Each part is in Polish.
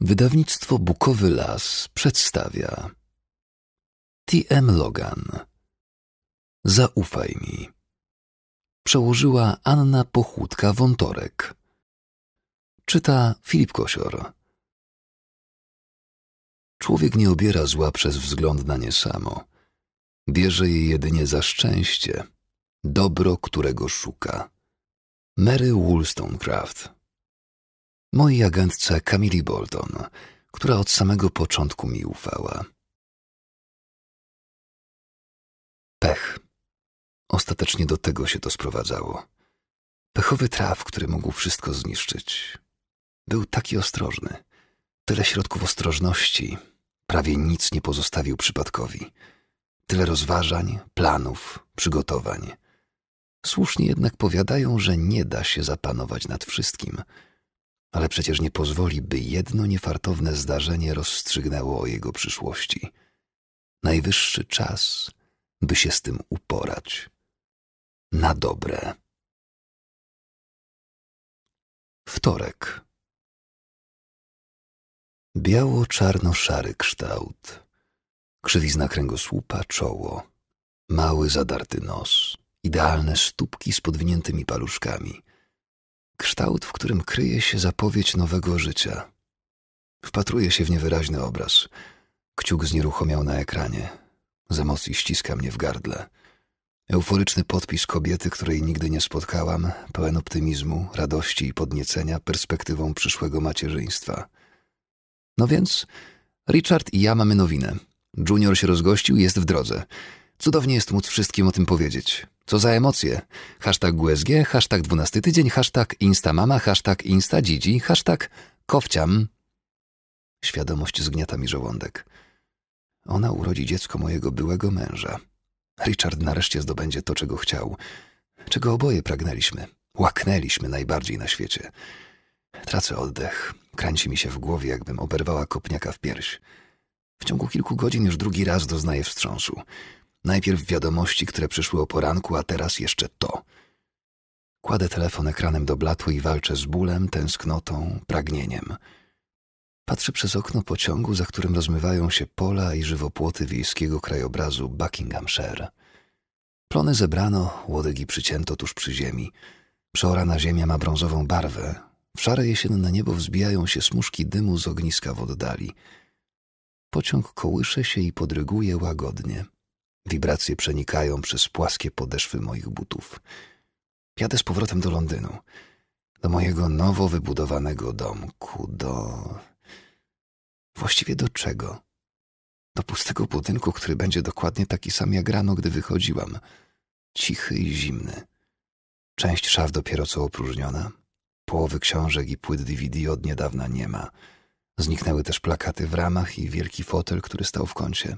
Wydawnictwo Bukowy Las przedstawia T.M. Logan Zaufaj mi Przełożyła Anna pochłódka wątorek Czyta Filip Kosior Człowiek nie obiera zła przez wzgląd na nie samo. Bierze je jedynie za szczęście, dobro, którego szuka. Mary Wollstonecraft mojej agentce Camille Bolton, która od samego początku mi ufała. Pech. Ostatecznie do tego się to sprowadzało. Pechowy traw, który mógł wszystko zniszczyć. Był taki ostrożny. Tyle środków ostrożności. Prawie nic nie pozostawił przypadkowi. Tyle rozważań, planów, przygotowań. Słusznie jednak powiadają, że nie da się zapanować nad wszystkim – ale przecież nie pozwoli, by jedno niefartowne zdarzenie rozstrzygnęło o jego przyszłości. Najwyższy czas, by się z tym uporać. Na dobre. Wtorek. Biało-czarno-szary kształt. Krzywizna kręgosłupa, czoło. Mały, zadarty nos. Idealne stópki z podwiniętymi paluszkami – kształt, w którym kryje się zapowiedź nowego życia. Wpatruję się w niewyraźny obraz. Kciuk znieruchomiał na ekranie. Z emocji ściska mnie w gardle. Euforyczny podpis kobiety, której nigdy nie spotkałam, pełen optymizmu, radości i podniecenia perspektywą przyszłego macierzyństwa. No więc, Richard i ja mamy nowinę. Junior się rozgościł i jest w drodze. Cudownie jest móc wszystkim o tym powiedzieć. Co za emocje. Hashtag USG, hashtag 12 tydzień, hashtag instamama, hashtag instadzidzi, hashtag kowciam. Świadomość zgniata mi żołądek. Ona urodzi dziecko mojego byłego męża. Richard nareszcie zdobędzie to, czego chciał. Czego oboje pragnęliśmy. Łaknęliśmy najbardziej na świecie. Tracę oddech. Kręci mi się w głowie, jakbym oberwała kopniaka w pierś. W ciągu kilku godzin już drugi raz doznaję wstrząsu. Najpierw wiadomości, które przyszły o poranku, a teraz jeszcze to. Kładę telefon ekranem do blatu i walczę z bólem, tęsknotą, pragnieniem. Patrzę przez okno pociągu, za którym rozmywają się pola i żywopłoty wiejskiego krajobrazu Buckinghamshire. Plony zebrano, łodygi przycięto tuż przy ziemi. Przeorana ziemia ma brązową barwę. W szare jesienne niebo wzbijają się smuszki dymu z ogniska w oddali. Pociąg kołysze się i podryguje łagodnie. Wibracje przenikają przez płaskie podeszwy moich butów. Jadę z powrotem do Londynu, do mojego nowo wybudowanego domku, do... Właściwie do czego? Do pustego budynku, który będzie dokładnie taki sam jak rano, gdy wychodziłam. Cichy i zimny. Część szaf dopiero co opróżniona. Połowy książek i płyt DVD od niedawna nie ma. Zniknęły też plakaty w ramach i wielki fotel, który stał w kącie.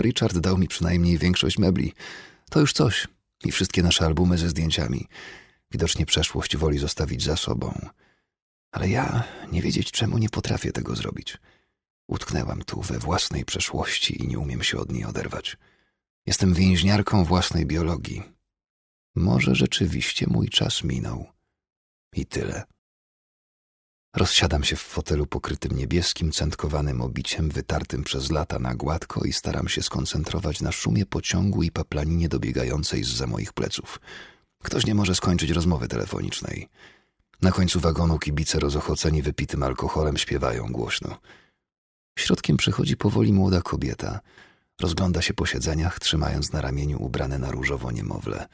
Richard dał mi przynajmniej większość mebli. To już coś. I wszystkie nasze albumy ze zdjęciami. Widocznie przeszłość woli zostawić za sobą. Ale ja nie wiedzieć czemu nie potrafię tego zrobić. Utknęłam tu we własnej przeszłości i nie umiem się od niej oderwać. Jestem więźniarką własnej biologii. Może rzeczywiście mój czas minął. I tyle. Rozsiadam się w fotelu pokrytym niebieskim, centkowanym obiciem, wytartym przez lata na gładko i staram się skoncentrować na szumie pociągu i paplaninie dobiegającej z za moich pleców. Ktoś nie może skończyć rozmowy telefonicznej. Na końcu wagonu kibice rozochoceni wypitym alkoholem śpiewają głośno. Środkiem przechodzi powoli młoda kobieta. Rozgląda się po siedzeniach, trzymając na ramieniu ubrane na różowo niemowlę.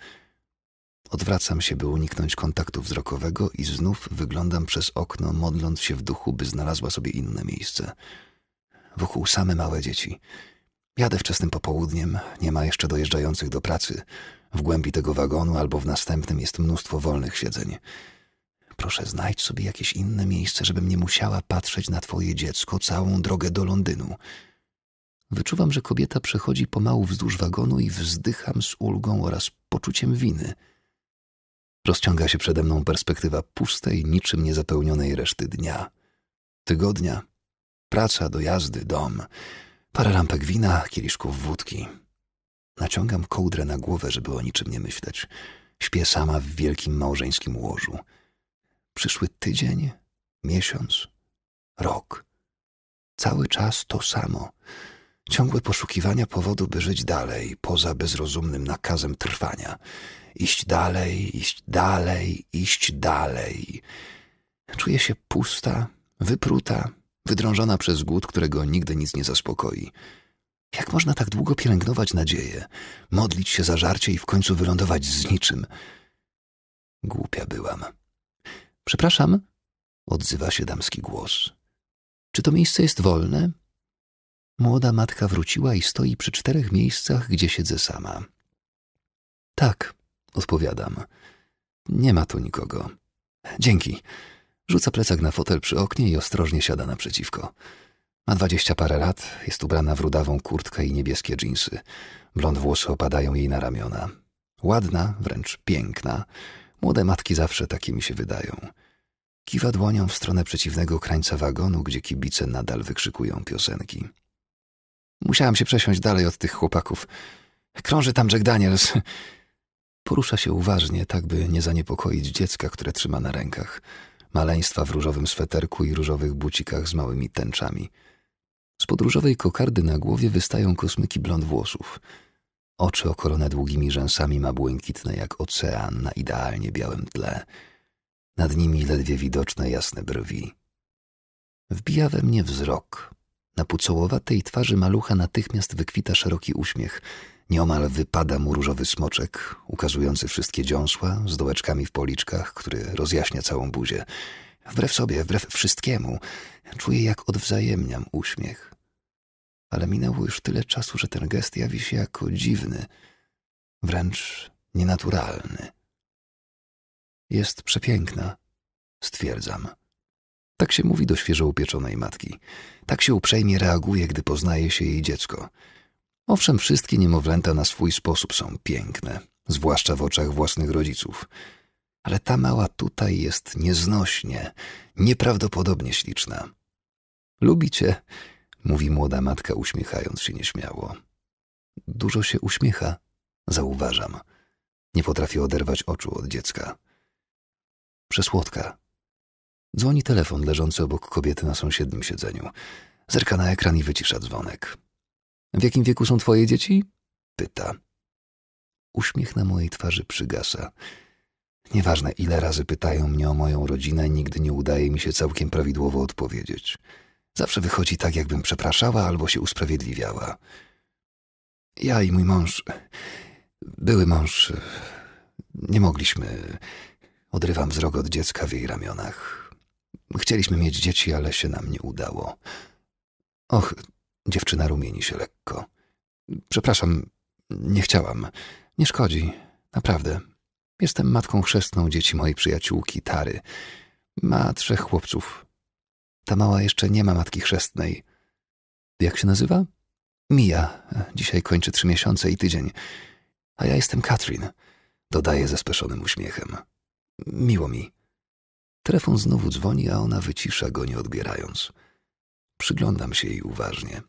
Odwracam się, by uniknąć kontaktu wzrokowego i znów wyglądam przez okno, modląc się w duchu, by znalazła sobie inne miejsce. Wokół same małe dzieci. Jadę wczesnym popołudniem, nie ma jeszcze dojeżdżających do pracy. W głębi tego wagonu albo w następnym jest mnóstwo wolnych siedzeń. Proszę, znajdź sobie jakieś inne miejsce, żebym nie musiała patrzeć na twoje dziecko całą drogę do Londynu. Wyczuwam, że kobieta przechodzi pomału wzdłuż wagonu i wzdycham z ulgą oraz poczuciem winy – Rozciąga się przede mną perspektywa pustej, niczym niezapełnionej reszty dnia. Tygodnia, praca, dojazdy, dom, parę lampek wina, kieliszków wódki. Naciągam kołdrę na głowę, żeby o niczym nie myśleć. Śpię sama w wielkim małżeńskim łożu. Przyszły tydzień, miesiąc, rok. Cały czas to samo ciągłe poszukiwania powodu, by żyć dalej, poza bezrozumnym nakazem trwania. Iść dalej, iść dalej, iść dalej. Czuję się pusta, wypruta, wydrążona przez głód, którego nigdy nic nie zaspokoi. Jak można tak długo pielęgnować nadzieję, modlić się za żarcie i w końcu wylądować z niczym? Głupia byłam. Przepraszam, odzywa się damski głos. Czy to miejsce jest wolne? Młoda matka wróciła i stoi przy czterech miejscach, gdzie siedzę sama. Tak, odpowiadam. Nie ma tu nikogo. Dzięki. Rzuca plecak na fotel przy oknie i ostrożnie siada naprzeciwko. Ma dwadzieścia parę lat, jest ubrana w rudawą kurtkę i niebieskie dżinsy. Blond włosy opadają jej na ramiona. Ładna, wręcz piękna. Młode matki zawsze takie mi się wydają. Kiwa dłonią w stronę przeciwnego krańca wagonu, gdzie kibice nadal wykrzykują piosenki. Musiałam się przesiąść dalej od tych chłopaków. Krąży tam Jack Daniels. Porusza się uważnie, tak by nie zaniepokoić dziecka, które trzyma na rękach. Maleństwa w różowym sweterku i różowych bucikach z małymi tęczami. Z podróżowej kokardy na głowie wystają kosmyki blond włosów. Oczy okolone długimi rzęsami ma błękitne jak ocean na idealnie białym tle. Nad nimi ledwie widoczne jasne brwi. Wbija we mnie wzrok. Na pucołowatej twarzy malucha natychmiast wykwita szeroki uśmiech. Nieomal wypada mu różowy smoczek, ukazujący wszystkie dziąsła z dołeczkami w policzkach, który rozjaśnia całą buzię. Wbrew sobie, wbrew wszystkiemu, czuję jak odwzajemniam uśmiech. Ale minęło już tyle czasu, że ten gest jawi się jako dziwny, wręcz nienaturalny. Jest przepiękna, stwierdzam. Tak się mówi do świeżo upieczonej matki. Tak się uprzejmie reaguje, gdy poznaje się jej dziecko. Owszem, wszystkie niemowlęta na swój sposób są piękne, zwłaszcza w oczach własnych rodziców. Ale ta mała tutaj jest nieznośnie, nieprawdopodobnie śliczna. Lubicie? mówi młoda matka, uśmiechając się nieśmiało. Dużo się uśmiecha, zauważam. Nie potrafię oderwać oczu od dziecka. Przesłodka, Dzwoni telefon leżący obok kobiety na sąsiednim siedzeniu. Zerka na ekran i wycisza dzwonek. W jakim wieku są twoje dzieci? Pyta. Uśmiech na mojej twarzy przygasa. Nieważne, ile razy pytają mnie o moją rodzinę, nigdy nie udaje mi się całkiem prawidłowo odpowiedzieć. Zawsze wychodzi tak, jakbym przepraszała albo się usprawiedliwiała. Ja i mój mąż, były mąż, nie mogliśmy. Odrywam wzrok od dziecka w jej ramionach. Chcieliśmy mieć dzieci, ale się nam nie udało. Och, dziewczyna rumieni się lekko. Przepraszam, nie chciałam. Nie szkodzi, naprawdę. Jestem matką chrzestną dzieci mojej przyjaciółki Tary. Ma trzech chłopców. Ta mała jeszcze nie ma matki chrzestnej. Jak się nazywa? Mija. Dzisiaj kończy trzy miesiące i tydzień. A ja jestem Katrin, dodaje ze speszonym uśmiechem. Miło mi. Telefon znowu dzwoni, a ona wycisza go, nie odbierając. Przyglądam się jej uważnie.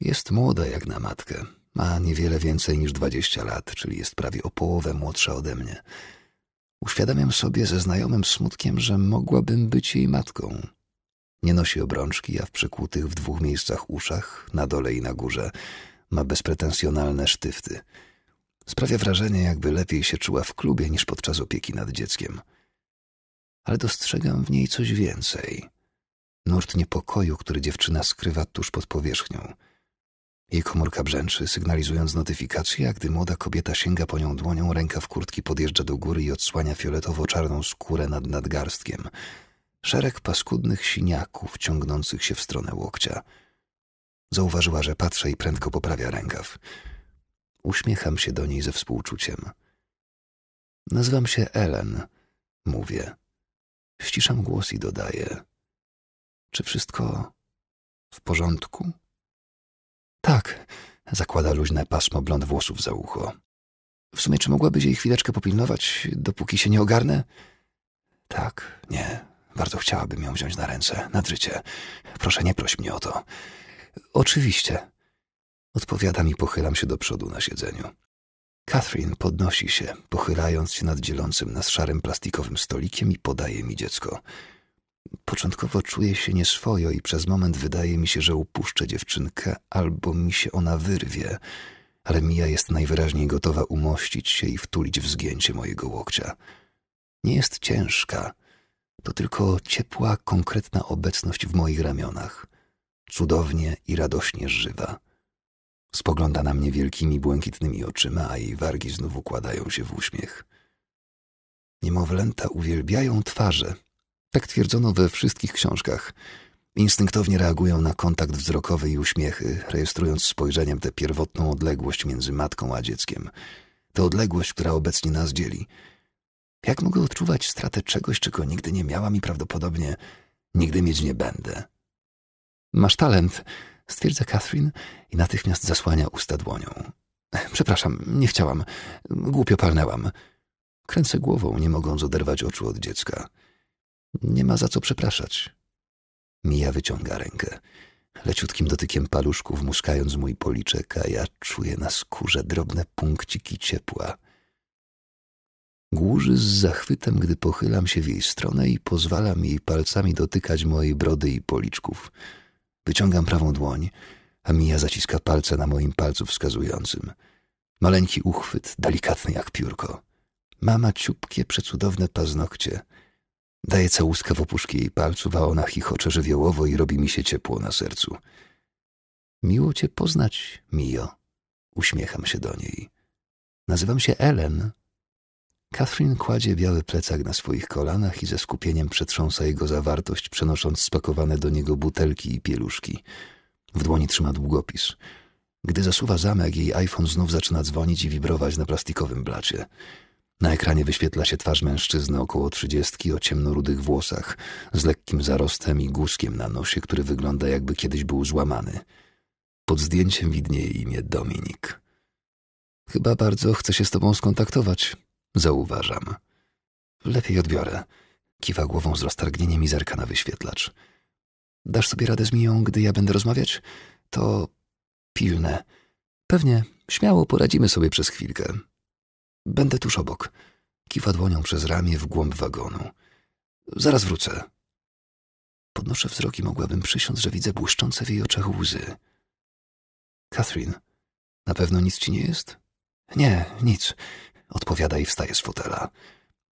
Jest młoda jak na matkę. Ma niewiele więcej niż dwadzieścia lat, czyli jest prawie o połowę młodsza ode mnie. Uświadamiam sobie ze znajomym smutkiem, że mogłabym być jej matką. Nie nosi obrączki, a w przykutych w dwóch miejscach uszach, na dole i na górze, ma bezpretensjonalne sztyfty. Sprawia wrażenie, jakby lepiej się czuła w klubie niż podczas opieki nad dzieckiem – ale dostrzegam w niej coś więcej. Nurt niepokoju, który dziewczyna skrywa tuż pod powierzchnią. Jej komórka brzęczy, sygnalizując notyfikację, a gdy młoda kobieta sięga po nią dłonią, ręka w kurtki podjeżdża do góry i odsłania fioletowo-czarną skórę nad nadgarstkiem. Szereg paskudnych siniaków ciągnących się w stronę łokcia. Zauważyła, że patrzę i prędko poprawia rękaw. Uśmiecham się do niej ze współczuciem. Nazywam się Ellen, mówię. Ściszam głos i dodaję. Czy wszystko w porządku? Tak, zakłada luźne pasmo blond włosów za ucho. W sumie, czy mogłabyś jej chwileczkę popilnować, dopóki się nie ogarnę? Tak, nie. Bardzo chciałabym ją wziąć na ręce, nad życie. Proszę, nie proś mnie o to. Oczywiście. Odpowiadam i pochylam się do przodu na siedzeniu. Catherine podnosi się, pochylając się nad dzielącym nas szarym plastikowym stolikiem i podaje mi dziecko. Początkowo czuję się nieswojo i przez moment wydaje mi się, że upuszczę dziewczynkę albo mi się ona wyrwie, ale Mia jest najwyraźniej gotowa umościć się i wtulić w zgięcie mojego łokcia. Nie jest ciężka, to tylko ciepła, konkretna obecność w moich ramionach. Cudownie i radośnie żywa. Spogląda na mnie wielkimi, błękitnymi oczyma, a jej wargi znów układają się w uśmiech. Niemowlęta uwielbiają twarze. Tak twierdzono we wszystkich książkach. Instynktownie reagują na kontakt wzrokowy i uśmiechy, rejestrując spojrzeniem tę pierwotną odległość między matką a dzieckiem. Tę odległość, która obecnie nas dzieli. Jak mogę odczuwać stratę czegoś, czego nigdy nie miałam i prawdopodobnie nigdy mieć nie będę? Masz talent, stwierdza Catherine i natychmiast zasłania usta dłonią. Przepraszam, nie chciałam. Głupio palnęłam. Kręcę głową, nie mogąc oderwać oczu od dziecka. Nie ma za co przepraszać. Mija wyciąga rękę. Leciutkim dotykiem paluszków muskając mój policzek, a ja czuję na skórze drobne punkciki ciepła. Głuży z zachwytem, gdy pochylam się w jej stronę i pozwalam jej palcami dotykać mojej brody i policzków – Wyciągam prawą dłoń, a Mija zaciska palce na moim palcu wskazującym. Maleńki uchwyt, delikatny jak piórko. Mama ciupkie, przecudowne paznokcie. Daje całuska w opuszki jej palców, a ona chichocze żywiołowo i robi mi się ciepło na sercu. Miło cię poznać, Mijo. Uśmiecham się do niej. Nazywam się Ellen, Katrin kładzie biały plecak na swoich kolanach i ze skupieniem przetrząsa jego zawartość, przenosząc spakowane do niego butelki i pieluszki. W dłoni trzyma długopis. Gdy zasuwa zamek, jej iPhone znów zaczyna dzwonić i wibrować na plastikowym blacie. Na ekranie wyświetla się twarz mężczyzny około trzydziestki o ciemnorudych włosach, z lekkim zarostem i guzkiem na nosie, który wygląda jakby kiedyś był złamany. Pod zdjęciem widnieje imię Dominik. Chyba bardzo chce się z tobą skontaktować, Zauważam. Lepiej odbiorę. Kiwa głową z roztargnieniem i zerka na wyświetlacz. Dasz sobie radę z Miją, gdy ja będę rozmawiać? To pilne. Pewnie, śmiało poradzimy sobie przez chwilkę. Będę tuż obok. Kiwa dłonią przez ramię w głąb wagonu. Zaraz wrócę. Podnoszę wzrok i mogłabym przysiąc, że widzę błyszczące w jej oczach łzy. Catherine, na pewno nic ci nie jest? Nie, nic. Odpowiada i wstaje z fotela.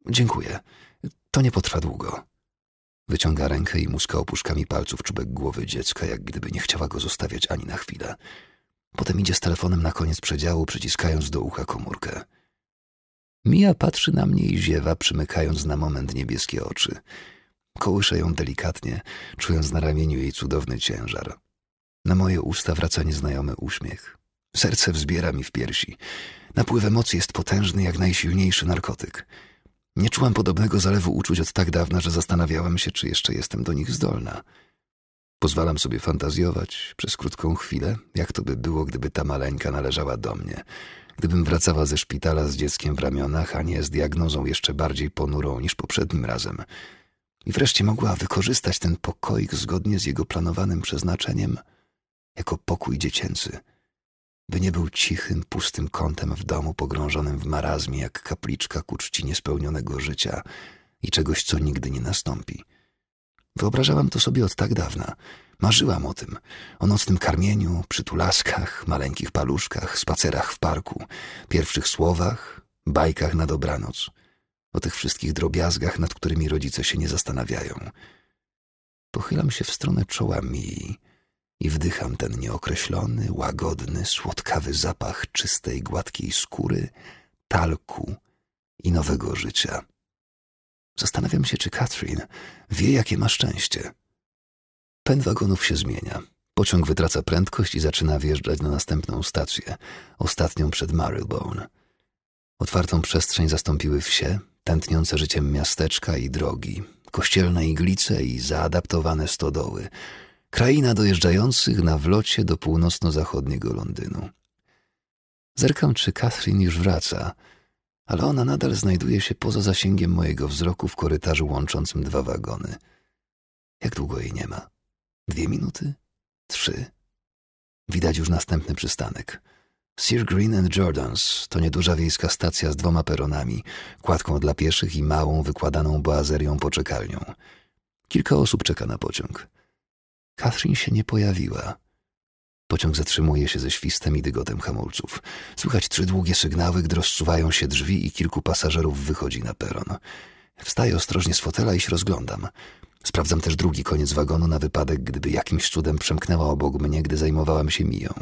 Dziękuję. To nie potrwa długo. Wyciąga rękę i muska opuszkami palców czubek głowy dziecka, jak gdyby nie chciała go zostawiać ani na chwilę. Potem idzie z telefonem na koniec przedziału, przyciskając do ucha komórkę. Mija patrzy na mnie i ziewa, przymykając na moment niebieskie oczy. Kołyszę ją delikatnie, czując na ramieniu jej cudowny ciężar. Na moje usta wraca nieznajomy uśmiech. Serce wzbiera mi w piersi. Napływ emocji jest potężny jak najsilniejszy narkotyk. Nie czułam podobnego zalewu uczuć od tak dawna, że zastanawiałam się, czy jeszcze jestem do nich zdolna. Pozwalam sobie fantazjować przez krótką chwilę, jak to by było, gdyby ta maleńka należała do mnie, gdybym wracała ze szpitala z dzieckiem w ramionach, a nie z diagnozą jeszcze bardziej ponurą niż poprzednim razem. I wreszcie mogła wykorzystać ten pokoik zgodnie z jego planowanym przeznaczeniem jako pokój dziecięcy – by nie był cichym, pustym kątem w domu pogrążonym w marazmie jak kapliczka ku czci niespełnionego życia i czegoś, co nigdy nie nastąpi. Wyobrażałam to sobie od tak dawna. Marzyłam o tym, o nocnym karmieniu, przytulaskach, maleńkich paluszkach, spacerach w parku, pierwszych słowach, bajkach na dobranoc, o tych wszystkich drobiazgach, nad którymi rodzice się nie zastanawiają. Pochylam się w stronę czoła Mii, i wdycham ten nieokreślony, łagodny, słodkawy zapach czystej, gładkiej skóry, talku i nowego życia. Zastanawiam się, czy Katrin wie, jakie ma szczęście. Pęd wagonów się zmienia. Pociąg wytraca prędkość i zaczyna wjeżdżać na następną stację, ostatnią przed Marylebone. Otwartą przestrzeń zastąpiły wsie, tętniące życiem miasteczka i drogi, kościelne iglice i zaadaptowane stodoły – kraina dojeżdżających na wlocie do północno-zachodniego Londynu. Zerkam, czy Catherine już wraca, ale ona nadal znajduje się poza zasięgiem mojego wzroku w korytarzu łączącym dwa wagony. Jak długo jej nie ma? Dwie minuty? Trzy? Widać już następny przystanek. Sir Green and Jordans to nieduża wiejska stacja z dwoma peronami, kładką dla pieszych i małą, wykładaną boazerią poczekalnią. Kilka osób czeka na pociąg. Katrin się nie pojawiła. Pociąg zatrzymuje się ze świstem i dygotem hamulców. Słychać trzy długie sygnały, gdy rozsuwają się drzwi i kilku pasażerów wychodzi na peron. Wstaję ostrożnie z fotela i się rozglądam. Sprawdzam też drugi koniec wagonu na wypadek, gdyby jakimś cudem przemknęła obok mnie, gdy zajmowałam się miją.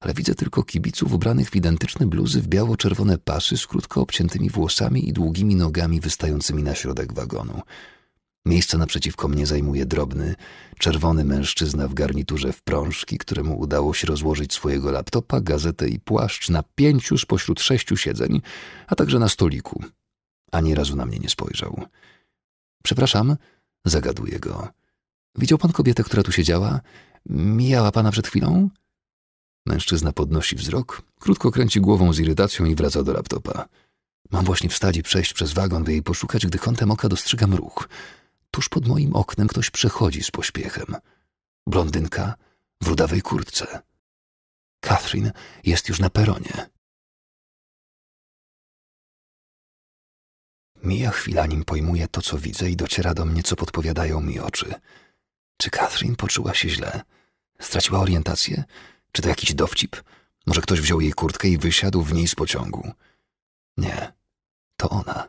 Ale widzę tylko kibiców ubranych w identyczne bluzy w biało-czerwone pasy z krótko obciętymi włosami i długimi nogami wystającymi na środek wagonu. Miejsce naprzeciwko mnie zajmuje drobny, czerwony mężczyzna w garniturze w prążki, któremu udało się rozłożyć swojego laptopa, gazetę i płaszcz na pięciu spośród sześciu siedzeń, a także na stoliku. Ani razu na mnie nie spojrzał. Przepraszam, zagaduję go. Widział pan kobietę, która tu siedziała? Mijała pana przed chwilą? Mężczyzna podnosi wzrok, krótko kręci głową z irytacją i wraca do laptopa. Mam właśnie wstać i przejść przez wagon, by jej poszukać, gdy kątem oka dostrzegam ruch – Tuż pod moim oknem ktoś przechodzi z pośpiechem. Blondynka w rudawej kurtce. Catherine jest już na peronie. Mija chwila, nim pojmuję to, co widzę i dociera do mnie, co podpowiadają mi oczy. Czy Catherine poczuła się źle? Straciła orientację? Czy to jakiś dowcip? Może ktoś wziął jej kurtkę i wysiadł w niej z pociągu? Nie, to ona.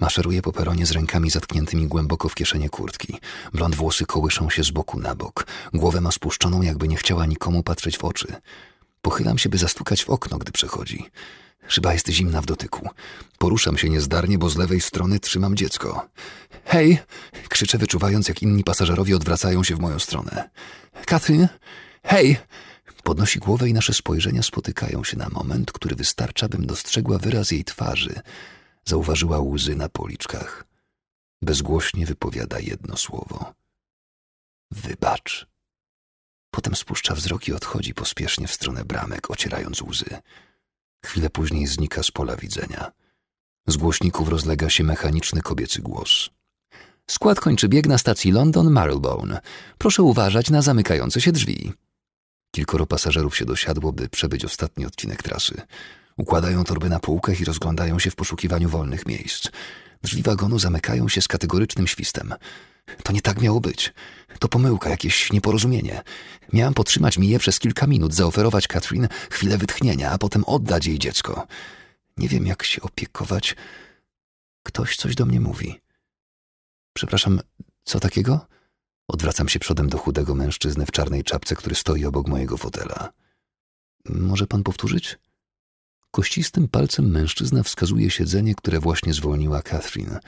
Maszeruje po peronie z rękami zatkniętymi głęboko w kieszenie kurtki. Blond włosy kołyszą się z boku na bok. Głowę ma spuszczoną, jakby nie chciała nikomu patrzeć w oczy. Pochylam się, by zastukać w okno, gdy przechodzi. Szyba jest zimna w dotyku. Poruszam się niezdarnie, bo z lewej strony trzymam dziecko. Hej! Krzyczę, wyczuwając, jak inni pasażerowie odwracają się w moją stronę. Katrin! Hej! Podnosi głowę i nasze spojrzenia spotykają się na moment, który wystarcza, bym dostrzegła wyraz jej twarzy zauważyła łzy na policzkach. Bezgłośnie wypowiada jedno słowo. Wybacz. Potem spuszcza wzrok i odchodzi pospiesznie w stronę bramek, ocierając łzy. Chwilę później znika z pola widzenia. Z głośników rozlega się mechaniczny kobiecy głos. Skład kończy bieg na stacji London Marylebone. Proszę uważać na zamykające się drzwi. Kilkoro pasażerów się dosiadło, by przebyć ostatni odcinek trasy. Układają torby na półkach i rozglądają się w poszukiwaniu wolnych miejsc. Drzwi wagonu zamykają się z kategorycznym świstem. To nie tak miało być. To pomyłka, jakieś nieporozumienie. Miałam potrzymać je przez kilka minut, zaoferować Katrin chwilę wytchnienia, a potem oddać jej dziecko. Nie wiem, jak się opiekować. Ktoś coś do mnie mówi. Przepraszam, co takiego? Odwracam się przodem do chudego mężczyzny w czarnej czapce, który stoi obok mojego fotela. Może pan powtórzyć? Kościstym palcem mężczyzna wskazuje siedzenie, które właśnie zwolniła Catherine,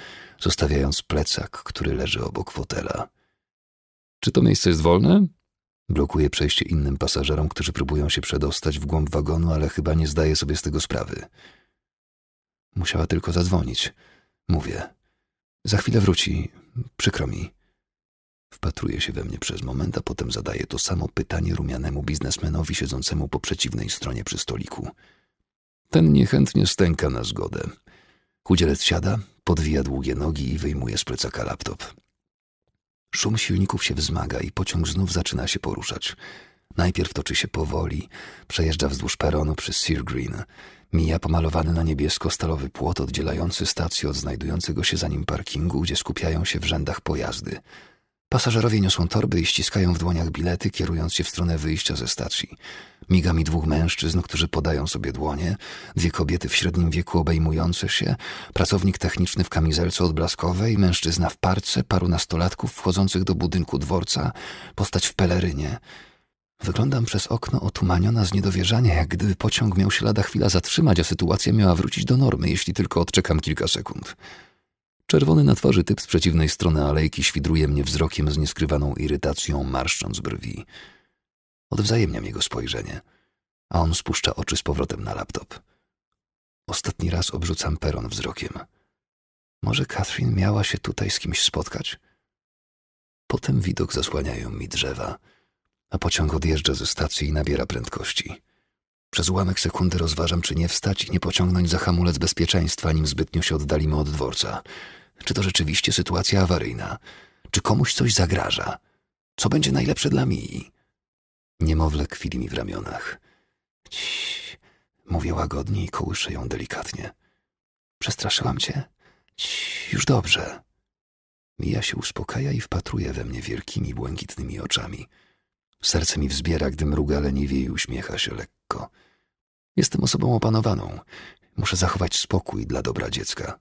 zostawiając plecak, który leży obok fotela. Czy to miejsce jest wolne? Blokuje przejście innym pasażerom, którzy próbują się przedostać w głąb wagonu, ale chyba nie zdaje sobie z tego sprawy. Musiała tylko zadzwonić. Mówię. Za chwilę wróci. Przykro mi. Wpatruje się we mnie przez moment, a potem zadaje to samo pytanie rumianemu biznesmenowi siedzącemu po przeciwnej stronie przy stoliku. Ten niechętnie stęka na zgodę. Chudzielec siada, podwija długie nogi i wyjmuje z plecaka laptop. Szum silników się wzmaga i pociąg znów zaczyna się poruszać. Najpierw toczy się powoli, przejeżdża wzdłuż peronu przez Sear Green, mija pomalowany na niebiesko stalowy płot oddzielający stację od znajdującego się za nim parkingu, gdzie skupiają się w rzędach pojazdy – Pasażerowie niosą torby i ściskają w dłoniach bilety, kierując się w stronę wyjścia ze stacji. Miga mi dwóch mężczyzn, którzy podają sobie dłonie, dwie kobiety w średnim wieku obejmujące się, pracownik techniczny w kamizelce odblaskowej, mężczyzna w parce, paru nastolatków wchodzących do budynku dworca, postać w pelerynie. Wyglądam przez okno otumaniona z niedowierzania, jak gdyby pociąg miał się lada chwila zatrzymać, a sytuacja miała wrócić do normy, jeśli tylko odczekam kilka sekund. Czerwony na twarzy typ z przeciwnej strony alejki świdruje mnie wzrokiem z nieskrywaną irytacją, marszcząc brwi. Odwzajemniam jego spojrzenie, a on spuszcza oczy z powrotem na laptop. Ostatni raz obrzucam peron wzrokiem. Może Katrin miała się tutaj z kimś spotkać? Potem widok zasłaniają mi drzewa, a pociąg odjeżdża ze stacji i nabiera prędkości. Przez ułamek sekundy rozważam, czy nie wstać i nie pociągnąć za hamulec bezpieczeństwa, nim zbytnio się oddalimy od dworca. Czy to rzeczywiście sytuacja awaryjna? Czy komuś coś zagraża? Co będzie najlepsze dla Mii? Niemowlę kwili mi w ramionach. Ciii, mówię łagodnie i kołyszę ją delikatnie. Przestraszyłam cię? Ciii, już dobrze. Mija się uspokaja i wpatruje we mnie wielkimi, błękitnymi oczami. Serce mi wzbiera, gdy mruga leniwie i uśmiecha się lekko lekko. Jestem osobą opanowaną. Muszę zachować spokój dla dobra dziecka.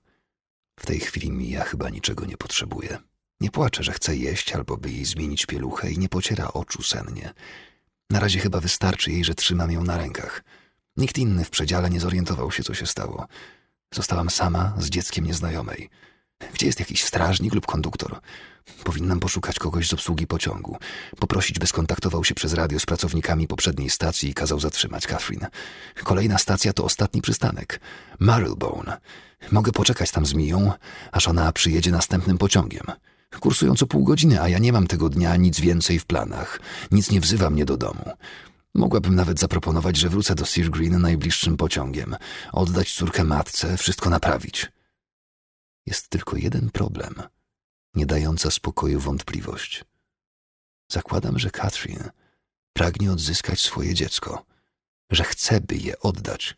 W tej chwili Mija chyba niczego nie potrzebuje. Nie płacze, że chce jeść albo by jej zmienić pieluchę i nie pociera oczu sennie. Na razie chyba wystarczy jej, że trzymam ją na rękach. Nikt inny w przedziale nie zorientował się, co się stało. Zostałam sama z dzieckiem nieznajomej. Gdzie jest jakiś strażnik lub konduktor? Powinnam poszukać kogoś z obsługi pociągu. Poprosić, by skontaktował się przez radio z pracownikami poprzedniej stacji i kazał zatrzymać Catherine. Kolejna stacja to ostatni przystanek. Marylebone. Mogę poczekać tam z Miją, aż ona przyjedzie następnym pociągiem. Kursują co pół godziny, a ja nie mam tego dnia nic więcej w planach. Nic nie wzywa mnie do domu. Mogłabym nawet zaproponować, że wrócę do Sir Green najbliższym pociągiem. Oddać córkę matce, wszystko naprawić. Jest tylko jeden problem, nie dająca spokoju wątpliwość. Zakładam, że Katrin pragnie odzyskać swoje dziecko, że chce, by je oddać,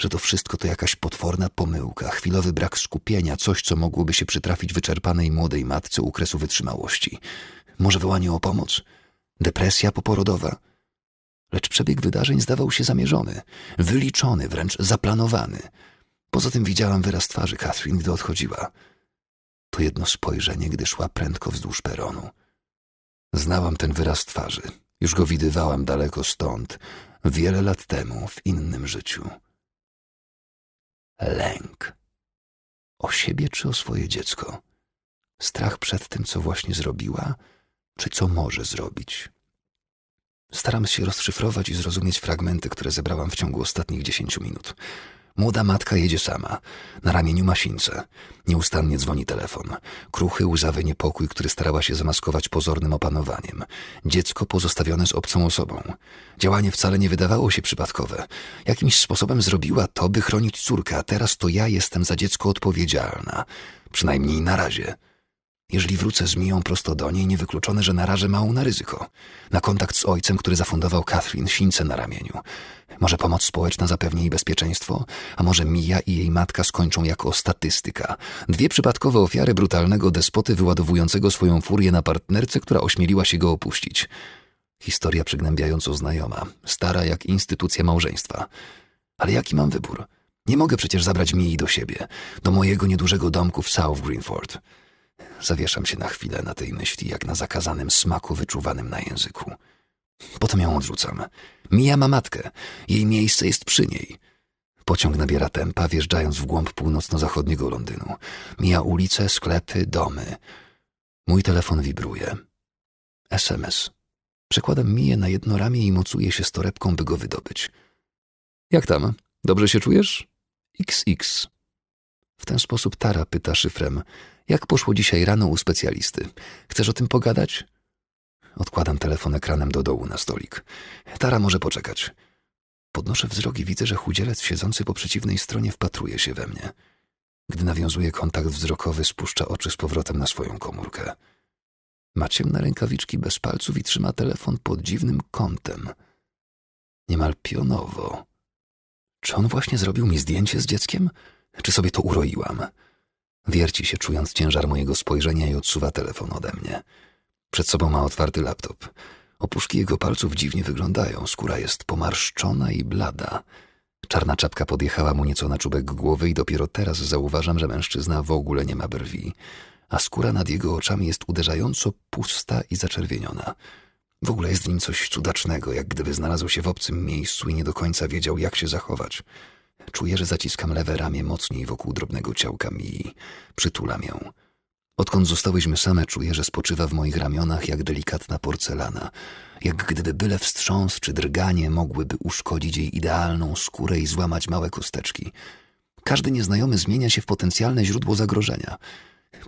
że to wszystko to jakaś potworna pomyłka, chwilowy brak skupienia, coś, co mogłoby się przytrafić wyczerpanej młodej matce u kresu wytrzymałości. Może wołanie o pomoc? Depresja poporodowa? Lecz przebieg wydarzeń zdawał się zamierzony, wyliczony, wręcz zaplanowany – Poza tym widziałam wyraz twarzy Katrin, gdy odchodziła. To jedno spojrzenie, gdy szła prędko wzdłuż peronu. Znałam ten wyraz twarzy. Już go widywałam daleko stąd, wiele lat temu, w innym życiu. Lęk. O siebie czy o swoje dziecko? Strach przed tym, co właśnie zrobiła, czy co może zrobić? Staram się rozszyfrować i zrozumieć fragmenty, które zebrałam w ciągu ostatnich dziesięciu minut. Młoda matka jedzie sama. Na ramieniu ma sińce. Nieustannie dzwoni telefon. Kruchy, łzawy niepokój, który starała się zamaskować pozornym opanowaniem. Dziecko pozostawione z obcą osobą. Działanie wcale nie wydawało się przypadkowe. Jakimś sposobem zrobiła to, by chronić córkę, a teraz to ja jestem za dziecko odpowiedzialna. Przynajmniej na razie. Jeżeli wrócę z Miją prosto do niej, niewykluczone, że narażę małą na ryzyko. Na kontakt z ojcem, który zafundował Catherine sińce na ramieniu. Może pomoc społeczna zapewni jej bezpieczeństwo, a może Mija i jej matka skończą jako statystyka. Dwie przypadkowe ofiary brutalnego despoty wyładowującego swoją furię na partnerce, która ośmieliła się go opuścić. Historia przygnębiająco znajoma, stara jak instytucja małżeństwa. Ale jaki mam wybór? Nie mogę przecież zabrać Mii do siebie, do mojego niedużego domku w South Greenford. Zawieszam się na chwilę na tej myśli, jak na zakazanym smaku wyczuwanym na języku. Potem ją odrzucam. Mija ma matkę. Jej miejsce jest przy niej. Pociąg nabiera tempa, wjeżdżając w głąb północno-zachodniego Londynu. Mija ulice, sklepy, domy. Mój telefon wibruje. SMS. Przekładam Miję na jedno ramię i mocuję się z torebką, by go wydobyć. Jak tam? Dobrze się czujesz? XX. W ten sposób Tara pyta szyfrem – jak poszło dzisiaj rano u specjalisty? Chcesz o tym pogadać? Odkładam telefon ekranem do dołu na stolik. Tara może poczekać. Podnoszę wzrok i widzę, że chudzielec siedzący po przeciwnej stronie wpatruje się we mnie. Gdy nawiązuje kontakt wzrokowy, spuszcza oczy z powrotem na swoją komórkę. Ma ciemne rękawiczki bez palców i trzyma telefon pod dziwnym kątem. Niemal pionowo. Czy on właśnie zrobił mi zdjęcie z dzieckiem? Czy sobie to uroiłam? Wierci się, czując ciężar mojego spojrzenia i odsuwa telefon ode mnie. Przed sobą ma otwarty laptop. Opuszki jego palców dziwnie wyglądają, skóra jest pomarszczona i blada. Czarna czapka podjechała mu nieco na czubek głowy i dopiero teraz zauważam, że mężczyzna w ogóle nie ma brwi, a skóra nad jego oczami jest uderzająco pusta i zaczerwieniona. W ogóle jest w nim coś cudacznego, jak gdyby znalazł się w obcym miejscu i nie do końca wiedział, jak się zachować. Czuję, że zaciskam lewe ramię mocniej wokół drobnego ciałka Mii. Przytulam ją. Odkąd zostałyśmy same, czuję, że spoczywa w moich ramionach jak delikatna porcelana. Jak gdyby byle wstrząs czy drganie mogłyby uszkodzić jej idealną skórę i złamać małe kosteczki. Każdy nieznajomy zmienia się w potencjalne źródło zagrożenia.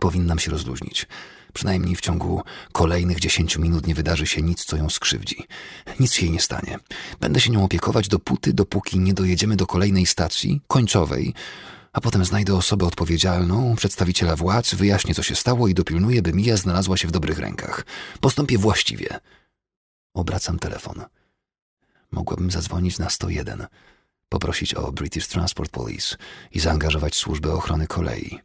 Powinnam się rozluźnić. Przynajmniej w ciągu kolejnych dziesięciu minut nie wydarzy się nic, co ją skrzywdzi. Nic jej nie stanie. Będę się nią opiekować dopóty, dopóki nie dojedziemy do kolejnej stacji, końcowej, a potem znajdę osobę odpowiedzialną, przedstawiciela władz, wyjaśnię, co się stało i dopilnuję, by Mija znalazła się w dobrych rękach. Postąpię właściwie. Obracam telefon. Mogłabym zadzwonić na 101, poprosić o British Transport Police i zaangażować służbę ochrony kolei.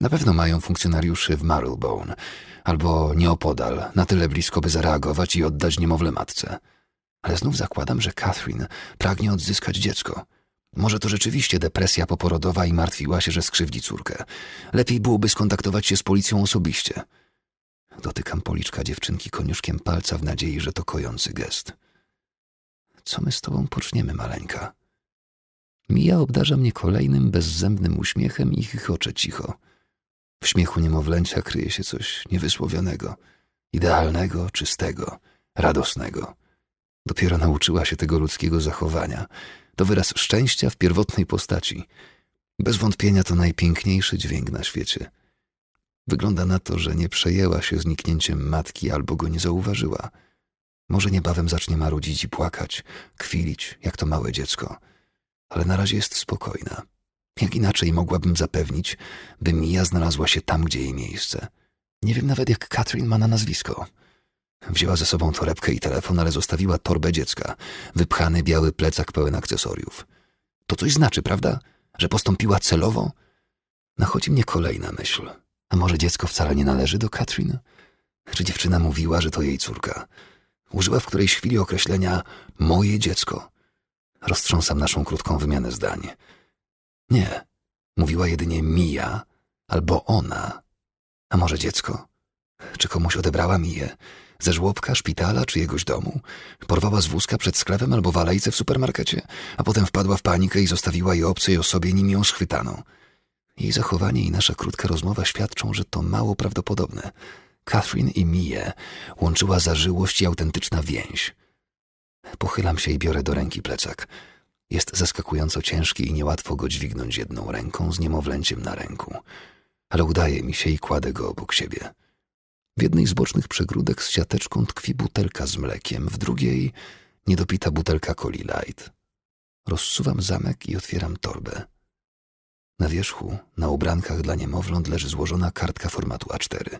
Na pewno mają funkcjonariuszy w Marylebone albo nieopodal, na tyle blisko, by zareagować i oddać niemowlę matce. Ale znów zakładam, że Catherine pragnie odzyskać dziecko. Może to rzeczywiście depresja poporodowa i martwiła się, że skrzywdzi córkę. Lepiej byłoby skontaktować się z policją osobiście. Dotykam policzka dziewczynki koniuszkiem palca w nadziei, że to kojący gest. Co my z tobą poczniemy, maleńka? Mija obdarza mnie kolejnym bezzębnym uśmiechem i chichocze cicho. W śmiechu niemowlęcia kryje się coś niewysłowionego, idealnego, czystego, radosnego. Dopiero nauczyła się tego ludzkiego zachowania. To wyraz szczęścia w pierwotnej postaci. Bez wątpienia to najpiękniejszy dźwięk na świecie. Wygląda na to, że nie przejęła się zniknięciem matki albo go nie zauważyła. Może niebawem zacznie marudzić i płakać, kwilić, jak to małe dziecko. Ale na razie jest spokojna. Jak inaczej mogłabym zapewnić, by Mia znalazła się tam, gdzie jej miejsce? Nie wiem nawet, jak Katrin ma na nazwisko. Wzięła ze sobą torebkę i telefon, ale zostawiła torbę dziecka, wypchany biały plecak pełen akcesoriów. To coś znaczy, prawda? Że postąpiła celowo? Nachodzi mnie kolejna myśl. A może dziecko wcale nie należy do Katrin? Czy dziewczyna mówiła, że to jej córka? Użyła w którejś chwili określenia moje dziecko. Roztrząsam naszą krótką wymianę zdań. Nie, mówiła jedynie Mija albo ona. A może dziecko? Czy komuś odebrała Miję? Ze żłobka, szpitala czy jegoś domu? Porwała z wózka przed sklepem albo w alejce w supermarkecie, a potem wpadła w panikę i zostawiła jej obcej osobie, nim ją schwytano. Jej zachowanie i nasza krótka rozmowa świadczą, że to mało prawdopodobne. Catherine i Miję łączyła zażyłość i autentyczna więź. Pochylam się i biorę do ręki plecak. Jest zaskakująco ciężki i niełatwo go dźwignąć jedną ręką z niemowlęciem na ręku, ale udaje mi się i kładę go obok siebie. W jednej z bocznych przegródek z siateczką tkwi butelka z mlekiem, w drugiej niedopita butelka coli light. Rozsuwam zamek i otwieram torbę. Na wierzchu, na ubrankach dla niemowląt leży złożona kartka formatu A4.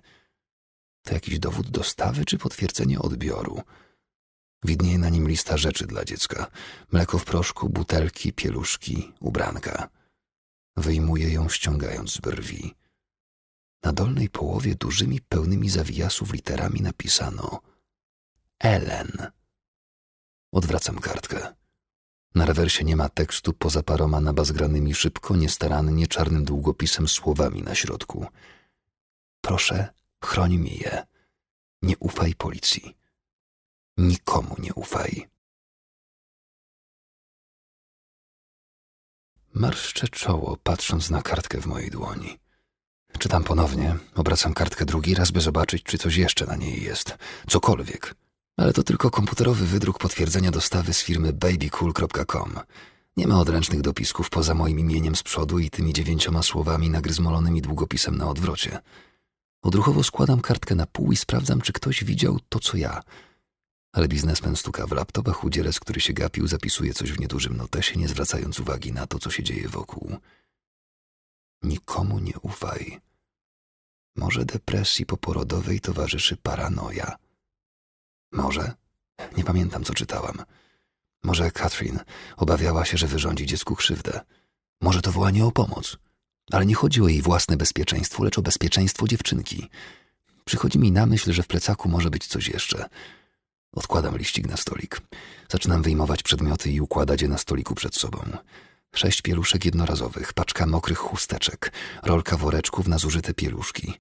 To jakiś dowód dostawy czy potwierdzenie odbioru – Widnieje na nim lista rzeczy dla dziecka. Mleko w proszku, butelki, pieluszki, ubranka. Wyjmuje ją, ściągając z brwi. Na dolnej połowie dużymi, pełnymi zawijasów literami napisano Ellen. Odwracam kartkę. Na rewersie nie ma tekstu poza paroma nabazgranymi szybko, niestarannie czarnym długopisem słowami na środku. Proszę, chroń mi je. Nie ufaj policji. Nikomu nie ufaj. Marszczę czoło, patrząc na kartkę w mojej dłoni. Czytam ponownie, obracam kartkę drugi raz, by zobaczyć, czy coś jeszcze na niej jest. Cokolwiek. Ale to tylko komputerowy wydruk potwierdzenia dostawy z firmy babycool.com. Nie ma odręcznych dopisków poza moim imieniem z przodu i tymi dziewięcioma słowami nagryzmolonymi długopisem na odwrocie. Odruchowo składam kartkę na pół i sprawdzam, czy ktoś widział to, co ja – ale biznesmen stuka w laptopa, chudzielec, który się gapił, zapisuje coś w niedużym notesie, nie zwracając uwagi na to, co się dzieje wokół. Nikomu nie ufaj. Może depresji poporodowej towarzyszy paranoja. Może? Nie pamiętam, co czytałam. Może Katrin obawiała się, że wyrządzi dziecku krzywdę. Może to wołanie o pomoc. Ale nie chodzi o jej własne bezpieczeństwo, lecz o bezpieczeństwo dziewczynki. Przychodzi mi na myśl, że w plecaku może być coś jeszcze – Odkładam liścik na stolik. Zaczynam wyjmować przedmioty i układać je na stoliku przed sobą. Sześć pieluszek jednorazowych, paczka mokrych chusteczek, rolka woreczków na zużyte pieluszki.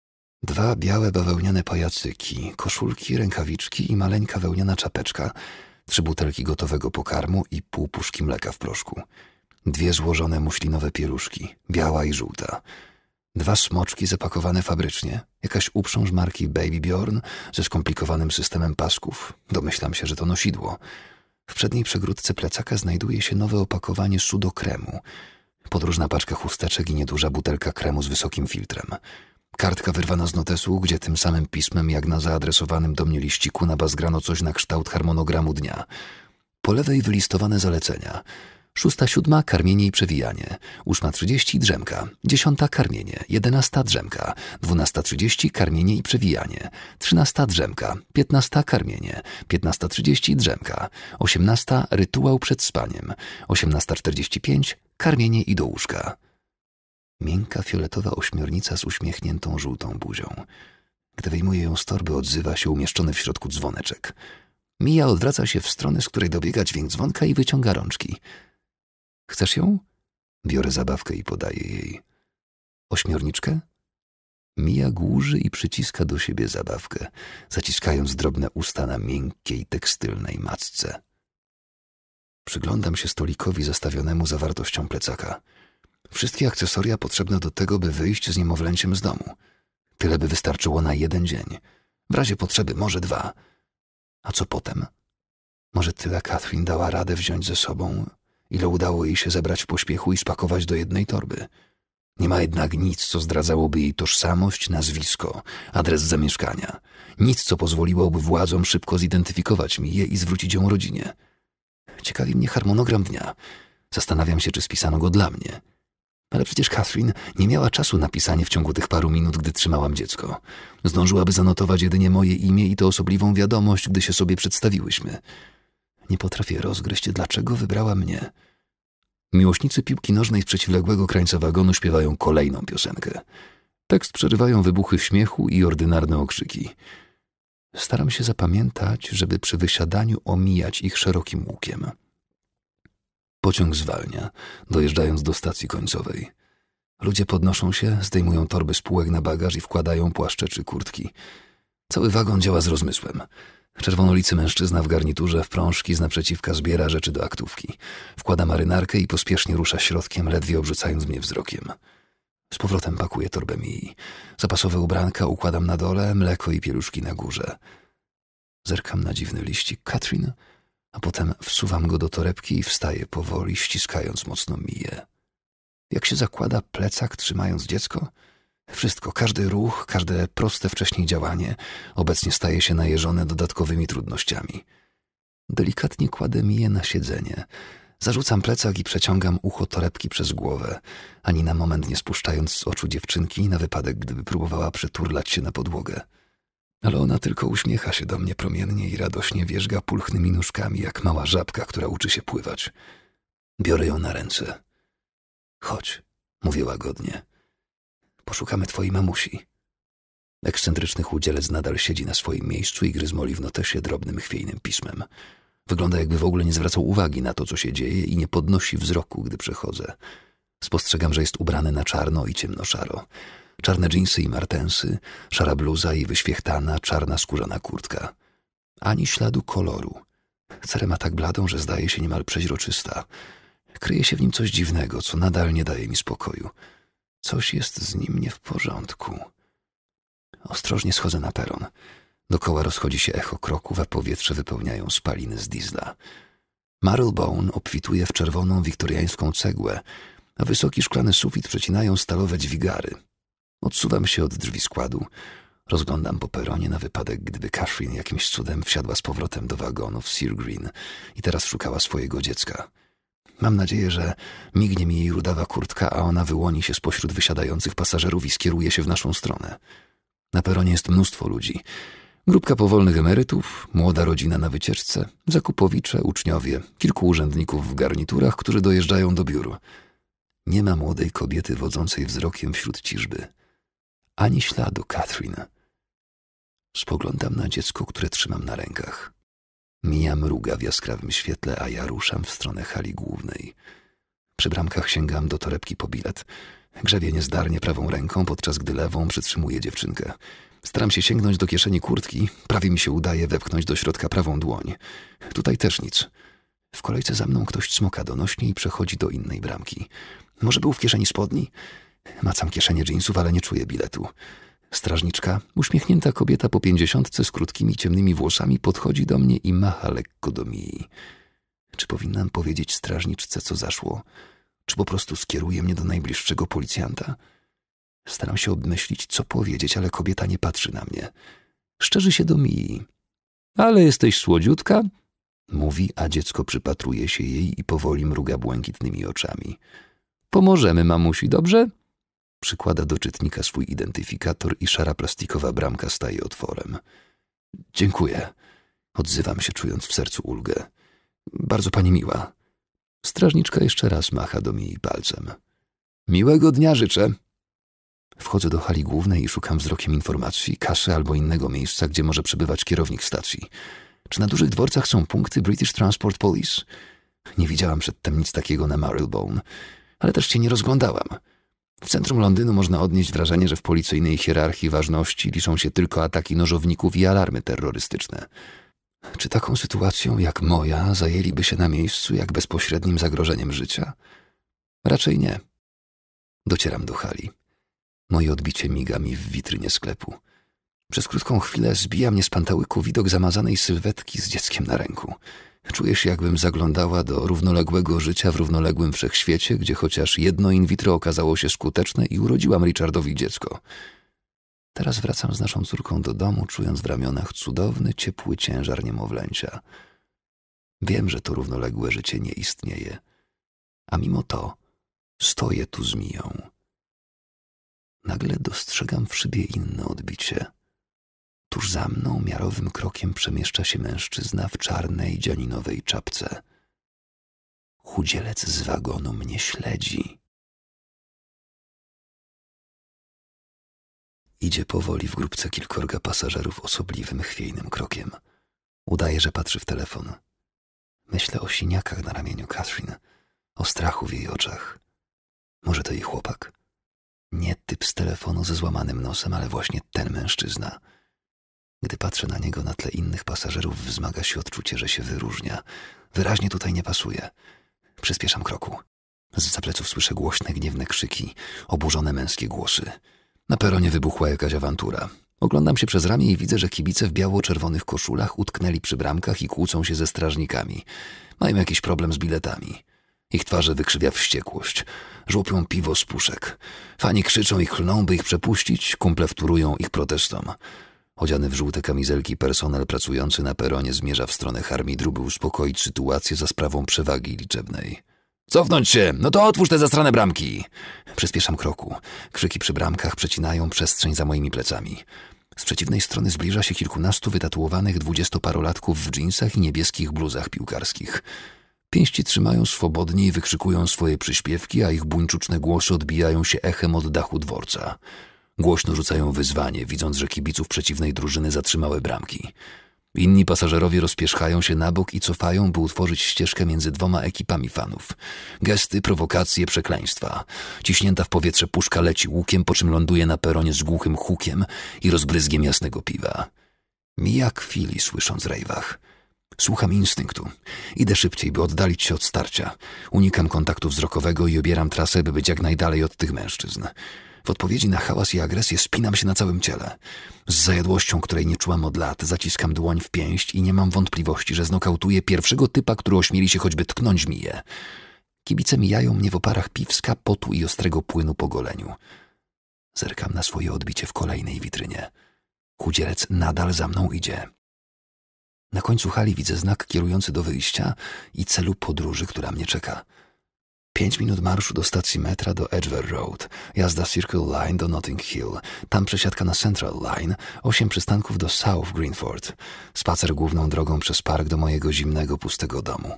Dwa białe bawełniane pajacyki, koszulki, rękawiczki i maleńka wełniana czapeczka, trzy butelki gotowego pokarmu i pół puszki mleka w proszku. Dwie złożone muślinowe pieluszki, biała i żółta. Dwa smoczki zapakowane fabrycznie, jakaś uprząż marki Baby Bjorn ze skomplikowanym systemem pasków. Domyślam się, że to nosidło. W przedniej przegródce plecaka znajduje się nowe opakowanie sudokremu. Podróżna paczka chusteczek i nieduża butelka kremu z wysokim filtrem. Kartka wyrwana z notesu, gdzie tym samym pismem jak na zaadresowanym do mnie liściku nabazgrano coś na kształt harmonogramu dnia. Po lewej wylistowane zalecenia – Szósta, siódma karmienie i przewijanie. Ósma trzydzieści drzemka. Dziesiąta karmienie. Jedenasta drzemka. Dwunasta trzydzieści karmienie i przewijanie. Trzynasta drzemka. Piętnasta karmienie. Piętnasta trzydzieści drzemka. Osiemnasta rytuał przed spaniem. Osiemnasta czterdzieści pięć karmienie i do łóżka. Miękka fioletowa ośmiornica z uśmiechniętą żółtą buzią. Gdy wyjmuje ją z torby, odzywa się umieszczony w środku dzwoneczek. Mija odwraca się w stronę, z której dobiega dźwięk dzwonka i wyciąga rączki. Chcesz ją? Biorę zabawkę i podaję jej. Ośmiorniczkę? Mija głuży i przyciska do siebie zabawkę, zaciskając drobne usta na miękkiej, tekstylnej matce. Przyglądam się stolikowi zastawionemu zawartością plecaka. Wszystkie akcesoria potrzebne do tego, by wyjść z niemowlęciem z domu. Tyle by wystarczyło na jeden dzień. W razie potrzeby może dwa. A co potem? Może tyle Katrin dała radę wziąć ze sobą, ile udało jej się zebrać w pośpiechu i spakować do jednej torby. Nie ma jednak nic, co zdradzałoby jej tożsamość, nazwisko, adres zamieszkania. Nic, co pozwoliłoby władzom szybko zidentyfikować mi je i zwrócić ją rodzinie. Ciekawi mnie harmonogram dnia. Zastanawiam się, czy spisano go dla mnie. Ale przecież Catherine nie miała czasu na pisanie w ciągu tych paru minut, gdy trzymałam dziecko. Zdążyłaby zanotować jedynie moje imię i to osobliwą wiadomość, gdy się sobie przedstawiłyśmy. Nie potrafię rozgryźć, dlaczego wybrała mnie. Miłośnicy piłki nożnej z przeciwległego krańca wagonu śpiewają kolejną piosenkę. Tekst przerywają wybuchy śmiechu i ordynarne okrzyki. Staram się zapamiętać, żeby przy wysiadaniu omijać ich szerokim łukiem. Pociąg zwalnia, dojeżdżając do stacji końcowej. Ludzie podnoszą się, zdejmują torby z półek na bagaż i wkładają płaszcze czy kurtki. Cały wagon działa z rozmysłem. Czerwonolicy mężczyzna w garniturze w prążki z naprzeciwka zbiera rzeczy do aktówki. Wkłada marynarkę i pospiesznie rusza środkiem, ledwie obrzucając mnie wzrokiem. Z powrotem pakuję torbę mi. Zapasowe ubranka układam na dole, mleko i pieluszki na górze. Zerkam na dziwny liścik Katrin, a potem wsuwam go do torebki i wstaję powoli, ściskając mocno miję. Jak się zakłada plecak, trzymając dziecko – wszystko, każdy ruch, każde proste wcześniej działanie obecnie staje się najeżone dodatkowymi trudnościami. Delikatnie kładę miję na siedzenie. Zarzucam plecak i przeciągam ucho torebki przez głowę, ani na moment nie spuszczając z oczu dziewczynki na wypadek, gdyby próbowała przeturlać się na podłogę. Ale ona tylko uśmiecha się do mnie promiennie i radośnie wierzga pulchnymi nóżkami, jak mała żabka, która uczy się pływać. Biorę ją na ręce. Chodź, mówię łagodnie. Poszukamy twojej mamusi. Ekscentryczny chudzielec nadal siedzi na swoim miejscu i gryzmoli w notesie drobnym, chwiejnym pismem. Wygląda jakby w ogóle nie zwracał uwagi na to, co się dzieje i nie podnosi wzroku, gdy przechodzę. Spostrzegam, że jest ubrany na czarno i ciemnoszaro. Czarne dżinsy i martensy, szara bluza i wyświechtana, czarna skórzana kurtka. Ani śladu koloru. Cerę ma tak bladą, że zdaje się niemal przeźroczysta. Kryje się w nim coś dziwnego, co nadal nie daje mi spokoju. Coś jest z nim nie w porządku. Ostrożnie schodzę na peron. Dokoła rozchodzi się echo kroków, a powietrze wypełniają spaliny z diesla. Marylebone obfituje w czerwoną wiktoriańską cegłę, a wysoki szklany sufit przecinają stalowe dźwigary. Odsuwam się od drzwi składu. Rozglądam po peronie na wypadek, gdyby Catherine jakimś cudem wsiadła z powrotem do wagonu w Sear Green i teraz szukała swojego dziecka. Mam nadzieję, że mignie mi jej rudawa kurtka, a ona wyłoni się spośród wysiadających pasażerów i skieruje się w naszą stronę. Na peronie jest mnóstwo ludzi. Grupka powolnych emerytów, młoda rodzina na wycieczce, zakupowicze, uczniowie, kilku urzędników w garniturach, którzy dojeżdżają do biur. Nie ma młodej kobiety wodzącej wzrokiem wśród ciżby. Ani śladu, Katrin. Spoglądam na dziecko, które trzymam na rękach. Mija mruga w jaskrawym świetle, a ja ruszam w stronę hali głównej. Przy bramkach sięgam do torebki po bilet. Grzewie niezdarnie prawą ręką, podczas gdy lewą przytrzymuje dziewczynkę. Staram się sięgnąć do kieszeni kurtki, prawie mi się udaje wepchnąć do środka prawą dłoń. Tutaj też nic. W kolejce za mną ktoś smoka donośnie i przechodzi do innej bramki. Może był w kieszeni spodni? Macam kieszenie dżinsów, ale nie czuję biletu. Strażniczka, uśmiechnięta kobieta po pięćdziesiątce z krótkimi ciemnymi włosami, podchodzi do mnie i macha lekko do Mii. Czy powinnam powiedzieć strażniczce, co zaszło? Czy po prostu skieruje mnie do najbliższego policjanta? Staram się obmyślić, co powiedzieć, ale kobieta nie patrzy na mnie. Szczerzy się do Mii. Ale jesteś słodziutka? Mówi, a dziecko przypatruje się jej i powoli mruga błękitnymi oczami. Pomożemy, mamusi, dobrze? Przykłada do czytnika swój identyfikator i szara plastikowa bramka staje otworem. Dziękuję. Odzywam się, czując w sercu ulgę. Bardzo pani miła. Strażniczka jeszcze raz macha do mnie palcem. Miłego dnia życzę. Wchodzę do hali głównej i szukam wzrokiem informacji, kasy albo innego miejsca, gdzie może przebywać kierownik stacji. Czy na dużych dworcach są punkty British Transport Police? Nie widziałam przedtem nic takiego na Marylebone, ale też się nie rozglądałam. W centrum Londynu można odnieść wrażenie, że w policyjnej hierarchii ważności liczą się tylko ataki nożowników i alarmy terrorystyczne. Czy taką sytuacją jak moja zajęliby się na miejscu jak bezpośrednim zagrożeniem życia? Raczej nie. Docieram do hali. Moje odbicie miga mi w witrynie sklepu. Przez krótką chwilę zbija mnie z pantałyku widok zamazanej sylwetki z dzieckiem na ręku. Czuję się, jakbym zaglądała do równoległego życia w równoległym wszechświecie, gdzie chociaż jedno in vitro okazało się skuteczne i urodziłam Richardowi dziecko. Teraz wracam z naszą córką do domu, czując w ramionach cudowny, ciepły ciężar niemowlęcia. Wiem, że to równoległe życie nie istnieje, a mimo to stoję tu z miją. Nagle dostrzegam w szybie inne odbicie – Tuż za mną miarowym krokiem przemieszcza się mężczyzna w czarnej dzianinowej czapce. Chudzielec z wagonu mnie śledzi. Idzie powoli w grupce kilkorga pasażerów osobliwym, chwiejnym krokiem. Udaje, że patrzy w telefon. Myślę o siniakach na ramieniu Catherine, o strachu w jej oczach. Może to jej chłopak. Nie typ z telefonu ze złamanym nosem, ale właśnie ten mężczyzna – gdy patrzę na niego na tle innych pasażerów, wzmaga się odczucie, że się wyróżnia. Wyraźnie tutaj nie pasuje. Przyspieszam kroku. Z zapleców słyszę głośne, gniewne krzyki, oburzone męskie głosy. Na peronie wybuchła jakaś awantura. Oglądam się przez ramię i widzę, że kibice w biało-czerwonych koszulach utknęli przy bramkach i kłócą się ze strażnikami. Mają jakiś problem z biletami. Ich twarze wykrzywia wściekłość. Żłopią piwo z puszek. Fani krzyczą i chlną, by ich przepuścić, kumple wtórują ich protestom. Odziany w żółte kamizelki personel pracujący na peronie zmierza w stronę Harmidru, by uspokoić sytuację za sprawą przewagi liczebnej. Cofnąć się! No to otwórz te zastrane bramki! Przyspieszam kroku. Krzyki przy bramkach przecinają przestrzeń za moimi plecami. Z przeciwnej strony zbliża się kilkunastu wytatuowanych dwudziestoparolatków w dżinsach i niebieskich bluzach piłkarskich. Pięści trzymają swobodnie i wykrzykują swoje przyśpiewki, a ich buńczuczne głosy odbijają się echem od dachu dworca. Głośno rzucają wyzwanie, widząc, że kibiców przeciwnej drużyny zatrzymały bramki. Inni pasażerowie rozpierzchają się na bok i cofają, by utworzyć ścieżkę między dwoma ekipami fanów. Gesty, prowokacje, przekleństwa. Ciśnięta w powietrze puszka leci łukiem, po czym ląduje na peronie z głuchym hukiem i rozbryzgiem jasnego piwa. Mija chwili, słysząc rejwach. Słucham instynktu. Idę szybciej, by oddalić się od starcia. Unikam kontaktu wzrokowego i obieram trasę, by być jak najdalej od tych mężczyzn. W odpowiedzi na hałas i agresję spinam się na całym ciele. Z zajadłością, której nie czułam od lat, zaciskam dłoń w pięść i nie mam wątpliwości, że znokautuję pierwszego typa, który ośmieli się choćby tknąć je. Kibice mijają mnie w oparach piwska, potu i ostrego płynu po goleniu. Zerkam na swoje odbicie w kolejnej witrynie. Kudzielec nadal za mną idzie. Na końcu hali widzę znak kierujący do wyjścia i celu podróży, która mnie czeka. Pięć minut marszu do stacji metra do Edgware Road, jazda Circle Line do Notting Hill, tam przesiadka na Central Line, osiem przystanków do South Greenford, spacer główną drogą przez park do mojego zimnego, pustego domu.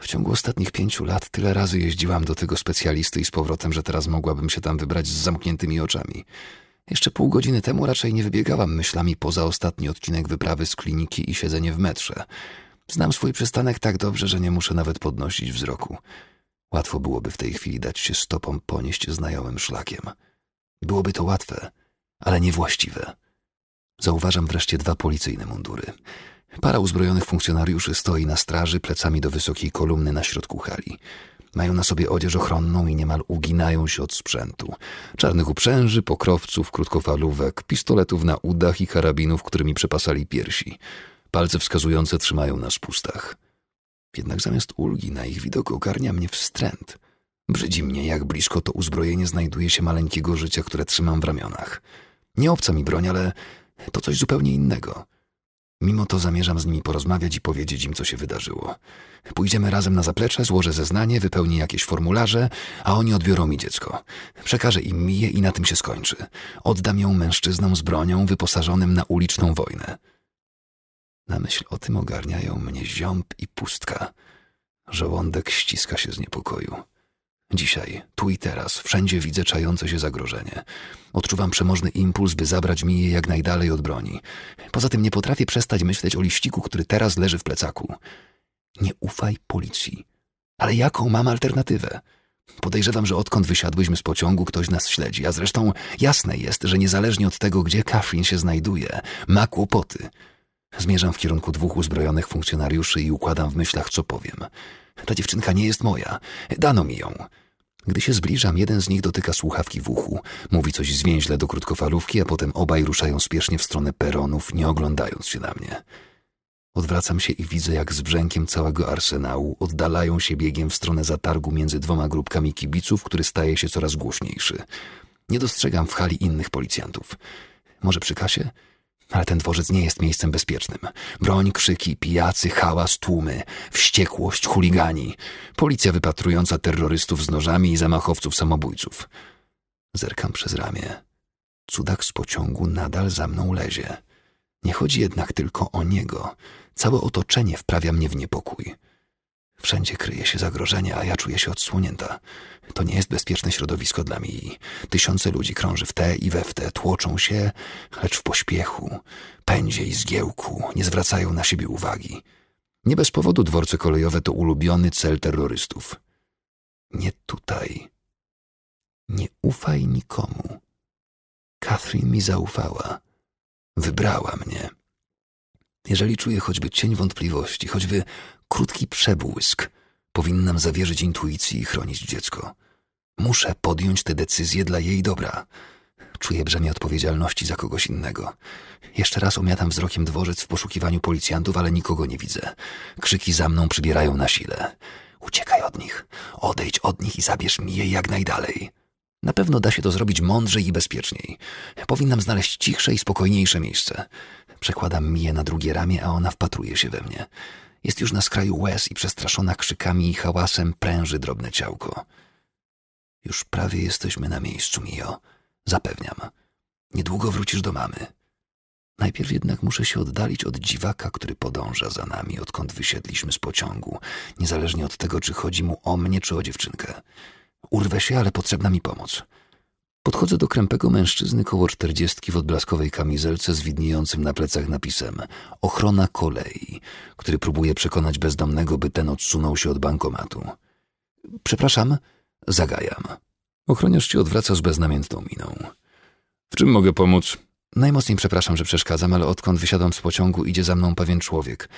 W ciągu ostatnich pięciu lat tyle razy jeździłam do tego specjalisty i z powrotem, że teraz mogłabym się tam wybrać z zamkniętymi oczami. Jeszcze pół godziny temu raczej nie wybiegałam myślami poza ostatni odcinek wyprawy z kliniki i siedzenie w metrze. Znam swój przystanek tak dobrze, że nie muszę nawet podnosić wzroku. Łatwo byłoby w tej chwili dać się stopą ponieść znajomym szlakiem. Byłoby to łatwe, ale niewłaściwe. Zauważam wreszcie dwa policyjne mundury. Para uzbrojonych funkcjonariuszy stoi na straży plecami do wysokiej kolumny na środku hali. Mają na sobie odzież ochronną i niemal uginają się od sprzętu. Czarnych uprzęży, pokrowców, krótkofalówek, pistoletów na udach i karabinów, którymi przepasali piersi. Palce wskazujące trzymają na spustach. Jednak zamiast ulgi na ich widok ogarnia mnie wstręt. Brzydzi mnie, jak blisko to uzbrojenie znajduje się maleńkiego życia, które trzymam w ramionach. Nie obca mi broń, ale to coś zupełnie innego. Mimo to zamierzam z nimi porozmawiać i powiedzieć im, co się wydarzyło. Pójdziemy razem na zaplecze, złożę zeznanie, wypełnię jakieś formularze, a oni odbiorą mi dziecko. Przekażę im mije i na tym się skończy. Oddam ją mężczyznom z bronią wyposażonym na uliczną wojnę. Na myśl o tym ogarniają mnie ziąb i pustka. Żołądek ściska się z niepokoju. Dzisiaj, tu i teraz, wszędzie widzę czające się zagrożenie. Odczuwam przemożny impuls, by zabrać mi je jak najdalej od broni. Poza tym nie potrafię przestać myśleć o liściku, który teraz leży w plecaku. Nie ufaj policji. Ale jaką mam alternatywę? Podejrzewam, że odkąd wysiadłyśmy z pociągu, ktoś nas śledzi, a zresztą jasne jest, że niezależnie od tego, gdzie Kathleen się znajduje, ma kłopoty. Zmierzam w kierunku dwóch uzbrojonych funkcjonariuszy i układam w myślach, co powiem. Ta dziewczynka nie jest moja. Dano mi ją. Gdy się zbliżam, jeden z nich dotyka słuchawki w uchu, mówi coś zwięźle do krótkofalówki, a potem obaj ruszają spiesznie w stronę peronów, nie oglądając się na mnie. Odwracam się i widzę, jak z brzękiem całego arsenału oddalają się biegiem w stronę zatargu między dwoma grupkami kibiców, który staje się coraz głośniejszy. Nie dostrzegam w hali innych policjantów. Może przy kasie? Ale ten dworzec nie jest miejscem bezpiecznym. Broń, krzyki, pijacy, hałas, tłumy, wściekłość, chuligani, policja wypatrująca terrorystów z nożami i zamachowców samobójców. Zerkam przez ramię. Cudak z pociągu nadal za mną lezie. Nie chodzi jednak tylko o niego. Całe otoczenie wprawia mnie w niepokój. Wszędzie kryje się zagrożenie, a ja czuję się odsłonięta. To nie jest bezpieczne środowisko dla mnie. Tysiące ludzi krąży w te i we w te, tłoczą się, lecz w pośpiechu, pędzie i zgiełku, nie zwracają na siebie uwagi. Nie bez powodu dworce kolejowe to ulubiony cel terrorystów. Nie tutaj. Nie ufaj nikomu. Catherine mi zaufała. Wybrała mnie. Jeżeli czuję choćby cień wątpliwości, choćby krótki przebłysk, powinnam zawierzyć intuicji i chronić dziecko. Muszę podjąć tę decyzję dla jej dobra. Czuję brzemię odpowiedzialności za kogoś innego. Jeszcze raz omiatam wzrokiem dworzec w poszukiwaniu policjantów, ale nikogo nie widzę. Krzyki za mną przybierają na sile. Uciekaj od nich. Odejdź od nich i zabierz mi je jak najdalej. Na pewno da się to zrobić mądrzej i bezpieczniej. Powinnam znaleźć cichsze i spokojniejsze miejsce. Przekładam Mię na drugie ramię, a ona wpatruje się we mnie. Jest już na skraju łez i przestraszona krzykami i hałasem pręży drobne ciałko. Już prawie jesteśmy na miejscu, Mio. Zapewniam. Niedługo wrócisz do mamy. Najpierw jednak muszę się oddalić od dziwaka, który podąża za nami, odkąd wysiedliśmy z pociągu, niezależnie od tego, czy chodzi mu o mnie, czy o dziewczynkę. Urwę się, ale potrzebna mi pomoc. Podchodzę do krępego mężczyzny koło czterdziestki w odblaskowej kamizelce z widniejącym na plecach napisem Ochrona kolei, który próbuje przekonać bezdomnego, by ten odsunął się od bankomatu. Przepraszam, zagajam. Ochroniarz ci odwraca z beznamiętną miną. W czym mogę pomóc? Najmocniej przepraszam, że przeszkadzam, ale odkąd wysiadam z pociągu, idzie za mną pewien człowiek.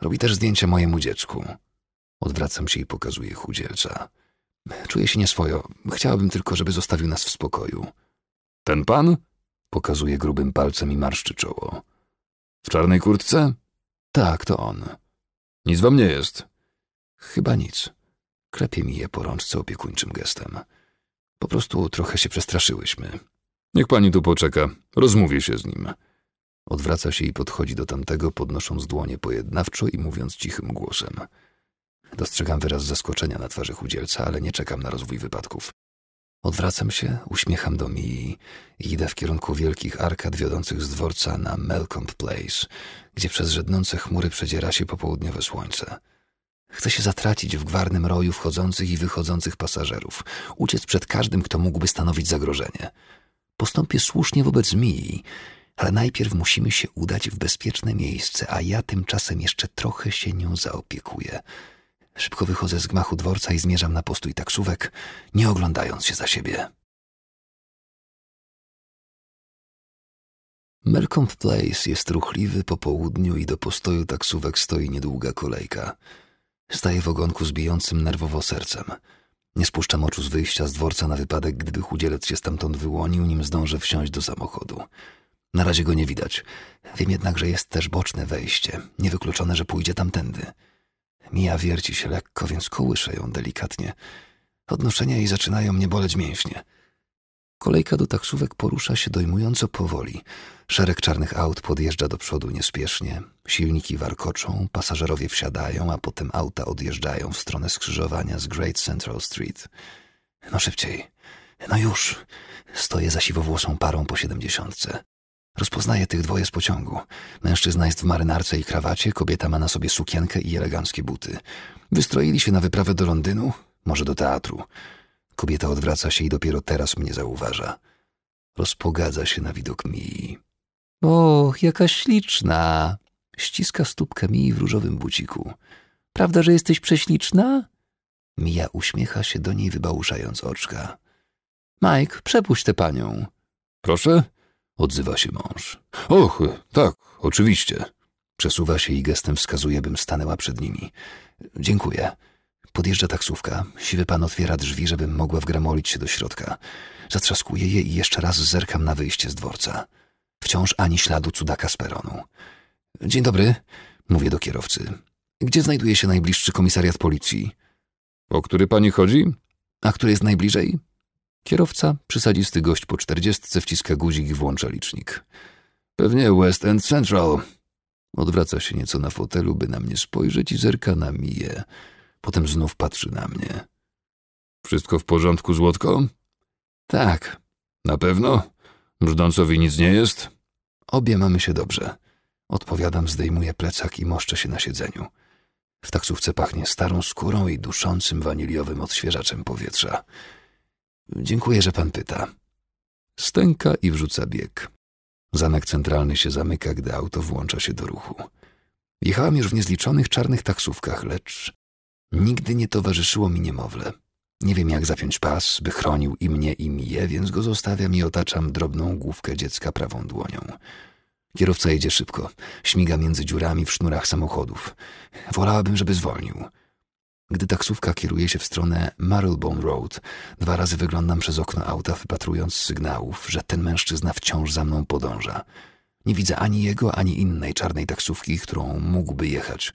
Robi też zdjęcie mojemu dziecku. Odwracam się i pokazuję chudzielca. Czuję się nieswojo. Chciałabym tylko, żeby zostawił nas w spokoju. Ten pan? Pokazuje grubym palcem i marszczy czoło. W czarnej kurtce? Tak, to on. Nic wam nie jest. Chyba nic. Klepie mi je po rączce opiekuńczym gestem. Po prostu trochę się przestraszyłyśmy. Niech pani tu poczeka. Rozmówię się z nim. Odwraca się i podchodzi do tamtego, podnosząc dłonie pojednawczo i mówiąc cichym głosem. Dostrzegam wyraz zaskoczenia na twarzy chudzielca, ale nie czekam na rozwój wypadków. Odwracam się, uśmiecham do mi i idę w kierunku wielkich arkad wiodących z dworca na Melcombe Place, gdzie przez rzednące chmury przedziera się popołudniowe słońce. Chcę się zatracić w gwarnym roju wchodzących i wychodzących pasażerów, uciec przed każdym, kto mógłby stanowić zagrożenie. Postąpię słusznie wobec Mii, ale najpierw musimy się udać w bezpieczne miejsce, a ja tymczasem jeszcze trochę się nią zaopiekuję. Szybko wychodzę z gmachu dworca i zmierzam na postój taksówek, nie oglądając się za siebie. Melcombe Place jest ruchliwy po południu i do postoju taksówek stoi niedługa kolejka. Staję w ogonku z bijącym nerwowo sercem. Nie spuszczam oczu z wyjścia z dworca na wypadek, gdyby chudzielec się stamtąd wyłonił, nim zdążę wsiąść do samochodu. Na razie go nie widać. Wiem jednak, że jest też boczne wejście. Niewykluczone, że pójdzie tamtędy. Mija wierci się lekko, więc kołyszę ją delikatnie. Odnoszenia jej zaczynają mnie boleć mięśnie. Kolejka do taksówek porusza się dojmująco powoli. Szereg czarnych aut podjeżdża do przodu niespiesznie. Silniki warkoczą, pasażerowie wsiadają, a potem auta odjeżdżają w stronę skrzyżowania z Great Central Street. No szybciej. No już. Stoję za siwowłosą parą po siedemdziesiątce. Rozpoznaje tych dwoje z pociągu. Mężczyzna jest w marynarce i krawacie, kobieta ma na sobie sukienkę i eleganckie buty. Wystroili się na wyprawę do Londynu, może do teatru. Kobieta odwraca się i dopiero teraz mnie zauważa. Rozpogadza się na widok Mii. Och, jaka śliczna! Ściska stópkę Mii w różowym buciku. Prawda, że jesteś prześliczna? Mija uśmiecha się do niej, wybałuszając oczka. Mike, przepuść tę panią. Proszę? odzywa się mąż. Och, tak, oczywiście. Przesuwa się i gestem wskazuje, bym stanęła przed nimi. Dziękuję. Podjeżdża taksówka. Siwy pan otwiera drzwi, żebym mogła wgramolić się do środka. Zatrzaskuję je i jeszcze raz zerkam na wyjście z dworca. Wciąż ani śladu cudaka z peronu. Dzień dobry, mówię do kierowcy. Gdzie znajduje się najbliższy komisariat policji? O który pani chodzi? A który jest najbliżej? Kierowca, przysadzisty gość po czterdziestce, wciska guzik i włącza licznik. Pewnie West End Central. Odwraca się nieco na fotelu, by na mnie spojrzeć i zerka na Miję. Potem znów patrzy na mnie. Wszystko w porządku, Złotko? Tak. Na pewno? Brzdącowi nic nie jest? Obie mamy się dobrze. Odpowiadam, zdejmuję plecak i moszczę się na siedzeniu. W taksówce pachnie starą skórą i duszącym waniliowym odświeżaczem powietrza. Dziękuję, że pan pyta. Stęka i wrzuca bieg. Zamek centralny się zamyka, gdy auto włącza się do ruchu. Jechałam już w niezliczonych czarnych taksówkach, lecz nigdy nie towarzyszyło mi niemowlę. Nie wiem, jak zapiąć pas, by chronił i mnie, i mnie, więc go zostawiam i otaczam drobną główkę dziecka prawą dłonią. Kierowca jedzie szybko, śmiga między dziurami w sznurach samochodów. Wolałabym, żeby zwolnił. Gdy taksówka kieruje się w stronę Marylebone Road, dwa razy wyglądam przez okno auta, wypatrując sygnałów, że ten mężczyzna wciąż za mną podąża. Nie widzę ani jego, ani innej czarnej taksówki, którą mógłby jechać.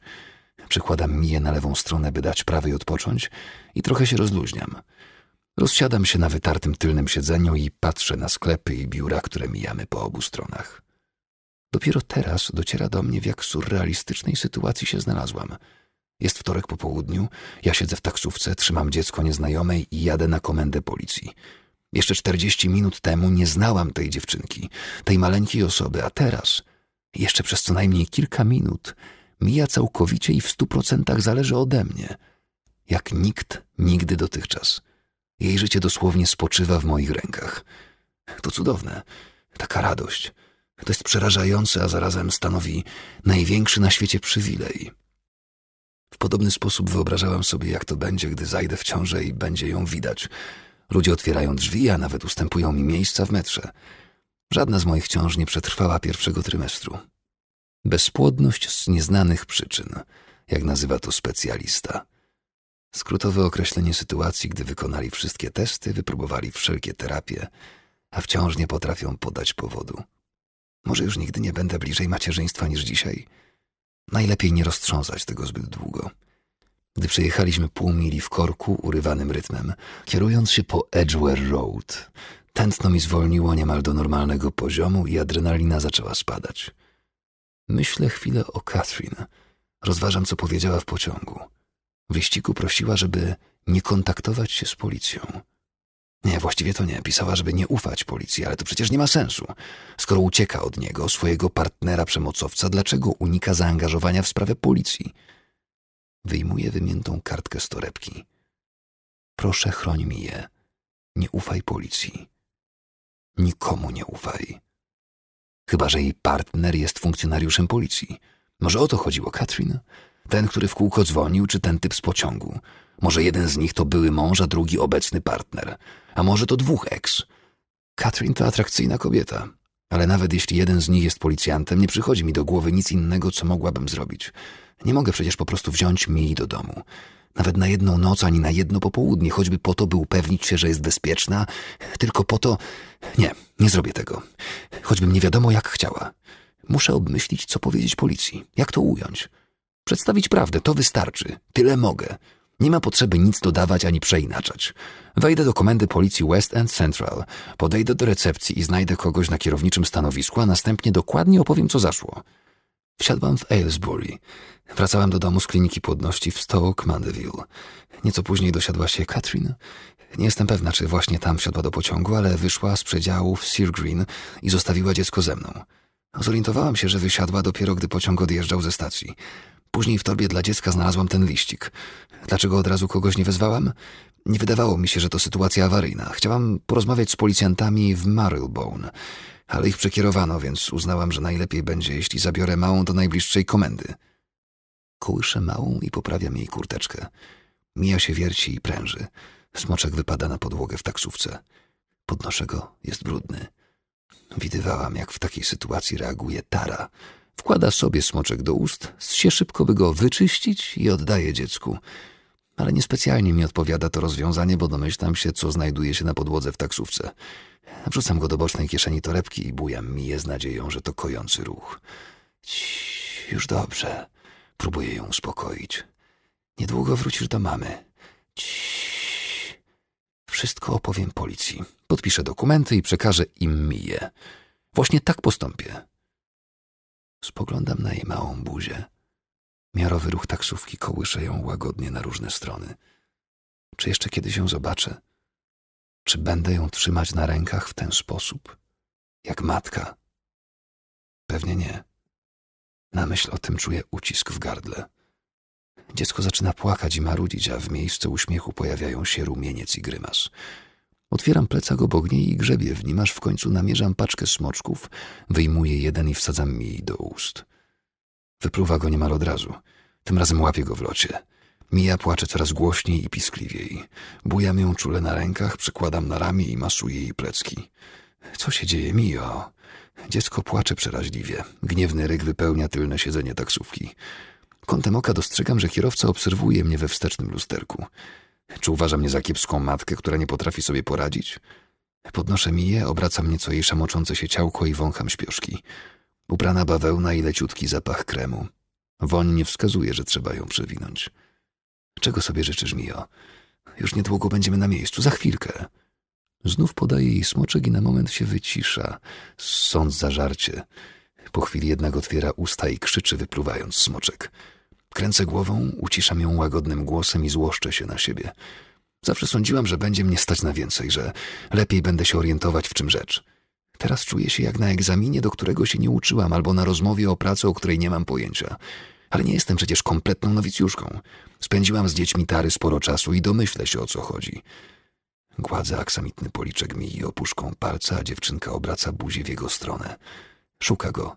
Przekładam miję na lewą stronę, by dać prawej odpocząć i trochę się rozluźniam. Rozsiadam się na wytartym tylnym siedzeniu i patrzę na sklepy i biura, które mijamy po obu stronach. Dopiero teraz dociera do mnie, w jak surrealistycznej sytuacji się znalazłam – jest wtorek po południu, ja siedzę w taksówce, trzymam dziecko nieznajomej i jadę na komendę policji. Jeszcze 40 minut temu nie znałam tej dziewczynki, tej maleńkiej osoby, a teraz, jeszcze przez co najmniej kilka minut, mija całkowicie i w stu procentach zależy ode mnie, jak nikt nigdy dotychczas. Jej życie dosłownie spoczywa w moich rękach. To cudowne, taka radość. To jest przerażające, a zarazem stanowi największy na świecie przywilej. W podobny sposób wyobrażałem sobie, jak to będzie, gdy zajdę w ciążę i będzie ją widać. Ludzie otwierają drzwi, a nawet ustępują mi miejsca w metrze. Żadna z moich ciąż nie przetrwała pierwszego trymestru. Bezpłodność z nieznanych przyczyn, jak nazywa to specjalista. Skrótowe określenie sytuacji, gdy wykonali wszystkie testy, wypróbowali wszelkie terapie, a wciąż nie potrafią podać powodu. Może już nigdy nie będę bliżej macierzyństwa niż dzisiaj – Najlepiej nie roztrząsać tego zbyt długo. Gdy przejechaliśmy pół mili w korku urywanym rytmem, kierując się po Edgware Road, tętno mi zwolniło niemal do normalnego poziomu i adrenalina zaczęła spadać. Myślę chwilę o Catherine. Rozważam, co powiedziała w pociągu. W wyścigu prosiła, żeby nie kontaktować się z policją. Nie, właściwie to nie. Pisała, żeby nie ufać policji, ale to przecież nie ma sensu. Skoro ucieka od niego, swojego partnera przemocowca, dlaczego unika zaangażowania w sprawę policji? Wyjmuje wymiętą kartkę z torebki. Proszę, chroń mi je. Nie ufaj policji. Nikomu nie ufaj. Chyba, że jej partner jest funkcjonariuszem policji. Może o to chodziło, Katrin? Ten, który w kółko dzwonił, czy ten typ z pociągu. Może jeden z nich to były mąż, a drugi obecny partner. A może to dwóch eks. Katrin to atrakcyjna kobieta. Ale nawet jeśli jeden z nich jest policjantem, nie przychodzi mi do głowy nic innego, co mogłabym zrobić. Nie mogę przecież po prostu wziąć Mii do domu. Nawet na jedną noc, ani na jedno popołudnie, choćby po to, by upewnić się, że jest bezpieczna. Tylko po to... Nie, nie zrobię tego. Choćbym nie wiadomo, jak chciała. Muszę obmyślić, co powiedzieć policji, jak to ująć. Przedstawić prawdę, to wystarczy. Tyle mogę. Nie ma potrzeby nic dodawać ani przeinaczać. Wejdę do komendy policji West End Central, podejdę do recepcji i znajdę kogoś na kierowniczym stanowisku, a następnie dokładnie opowiem, co zaszło. Wsiadłam w Aylesbury. Wracałam do domu z kliniki płodności w Stoke Mandeville. Nieco później dosiadła się Katrin. Nie jestem pewna, czy właśnie tam wsiadła do pociągu, ale wyszła z przedziału w Sear Green i zostawiła dziecko ze mną. Zorientowałam się, że wysiadła dopiero, gdy pociąg odjeżdżał ze stacji. Później w tobie dla dziecka znalazłam ten liścik. Dlaczego od razu kogoś nie wezwałam? Nie wydawało mi się, że to sytuacja awaryjna. Chciałam porozmawiać z policjantami w Marylebone, ale ich przekierowano, więc uznałam, że najlepiej będzie, jeśli zabiorę małą do najbliższej komendy. Kołyszę małą i poprawiam jej kurteczkę. Mija się wierci i pręży. Smoczek wypada na podłogę w taksówce. Podnoszę go, jest brudny. Widywałam, jak w takiej sytuacji reaguje Tara – Wkłada sobie smoczek do ust, się szybko by go wyczyścić i oddaje dziecku. Ale niespecjalnie mi odpowiada to rozwiązanie, bo domyślam się, co znajduje się na podłodze w taksówce. Wrzucam go do bocznej kieszeni torebki i bujam mi je z nadzieją, że to kojący ruch. Ciii, już dobrze. Próbuję ją uspokoić. Niedługo wrócisz do mamy. Ciii. Wszystko opowiem policji. Podpiszę dokumenty i przekażę im mi Właśnie tak postąpię. Spoglądam na jej małą buzię. Miarowy ruch taksówki kołysze ją łagodnie na różne strony. Czy jeszcze kiedyś ją zobaczę? Czy będę ją trzymać na rękach w ten sposób? Jak matka? Pewnie nie. Na myśl o tym czuję ucisk w gardle. Dziecko zaczyna płakać i marudzić, a w miejscu uśmiechu pojawiają się rumieniec i grymas. Otwieram plecak obok niej i grzebię w nim, aż w końcu namierzam paczkę smoczków, wyjmuję jeden i wsadzam mi do ust. Wypluwa go niemal od razu. Tym razem łapię go w locie. Mija płacze coraz głośniej i piskliwiej. Bujam ją czule na rękach, przykładam na ramię i masuję jej plecki. Co się dzieje, Mio? Dziecko płacze przeraźliwie. Gniewny ryk wypełnia tylne siedzenie taksówki. Kątem oka dostrzegam, że kierowca obserwuje mnie we wstecznym lusterku. Czy uważa mnie za kiepską matkę, która nie potrafi sobie poradzić? Podnoszę mi je, obracam nieco jej szamoczące się ciałko i wącham śpioszki. Ubrana bawełna i leciutki zapach kremu. Woń nie wskazuje, że trzeba ją przewinąć. Czego sobie życzysz, Mio? Już niedługo będziemy na miejscu, za chwilkę. Znów podaje jej smoczek i na moment się wycisza, sąd zażarcie. Po chwili jednak otwiera usta i krzyczy, wypluwając smoczek. Kręcę głową, uciszam ją łagodnym głosem i złoszczę się na siebie. Zawsze sądziłam, że będzie mnie stać na więcej, że lepiej będę się orientować w czym rzecz. Teraz czuję się jak na egzaminie, do którego się nie uczyłam, albo na rozmowie o pracy, o której nie mam pojęcia. Ale nie jestem przecież kompletną nowicjuszką. Spędziłam z dziećmi Tary sporo czasu i domyślę się, o co chodzi. Gładzę aksamitny policzek mi i opuszką palca, a dziewczynka obraca buzię w jego stronę. Szuka go.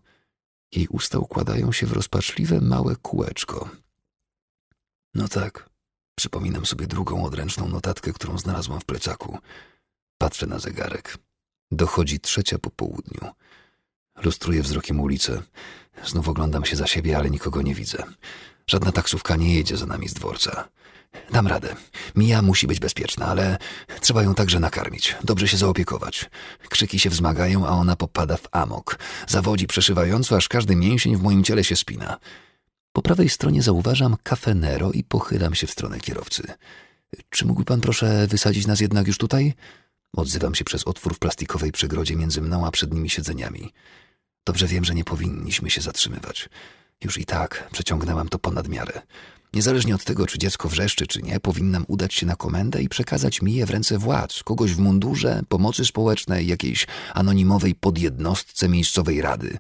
Jej usta układają się w rozpaczliwe małe kółeczko. No tak, przypominam sobie drugą odręczną notatkę, którą znalazłam w plecaku. Patrzę na zegarek. Dochodzi trzecia po południu. Lustruję wzrokiem ulicę. Znów oglądam się za siebie, ale nikogo nie widzę. Żadna taksówka nie jedzie za nami z dworca. Dam radę. Mija musi być bezpieczna, ale trzeba ją także nakarmić, dobrze się zaopiekować. Krzyki się wzmagają, a ona popada w amok. Zawodzi przeszywająco, aż każdy mięsień w moim ciele się spina. Po prawej stronie zauważam kafenero i pochylam się w stronę kierowcy. Czy mógłby pan proszę wysadzić nas jednak już tutaj? Odzywam się przez otwór w plastikowej przegrodzie między mną a przednimi siedzeniami. Dobrze wiem, że nie powinniśmy się zatrzymywać. Już i tak przeciągnęłam to ponad miarę. Niezależnie od tego, czy dziecko wrzeszczy, czy nie, powinnam udać się na komendę i przekazać mi je w ręce władz, kogoś w mundurze, pomocy społecznej, jakiejś anonimowej podjednostce miejscowej rady.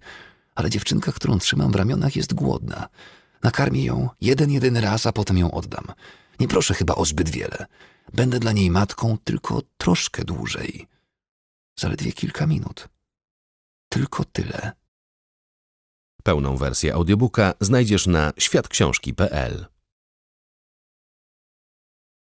Ale dziewczynka, którą trzymam w ramionach, jest głodna. Nakarmię ją jeden, jeden raz, a potem ją oddam. Nie proszę chyba o zbyt wiele. Będę dla niej matką tylko troszkę dłużej. Zaledwie kilka minut. Tylko tyle. Pełną wersję audiobooka znajdziesz na światksiążki.pl.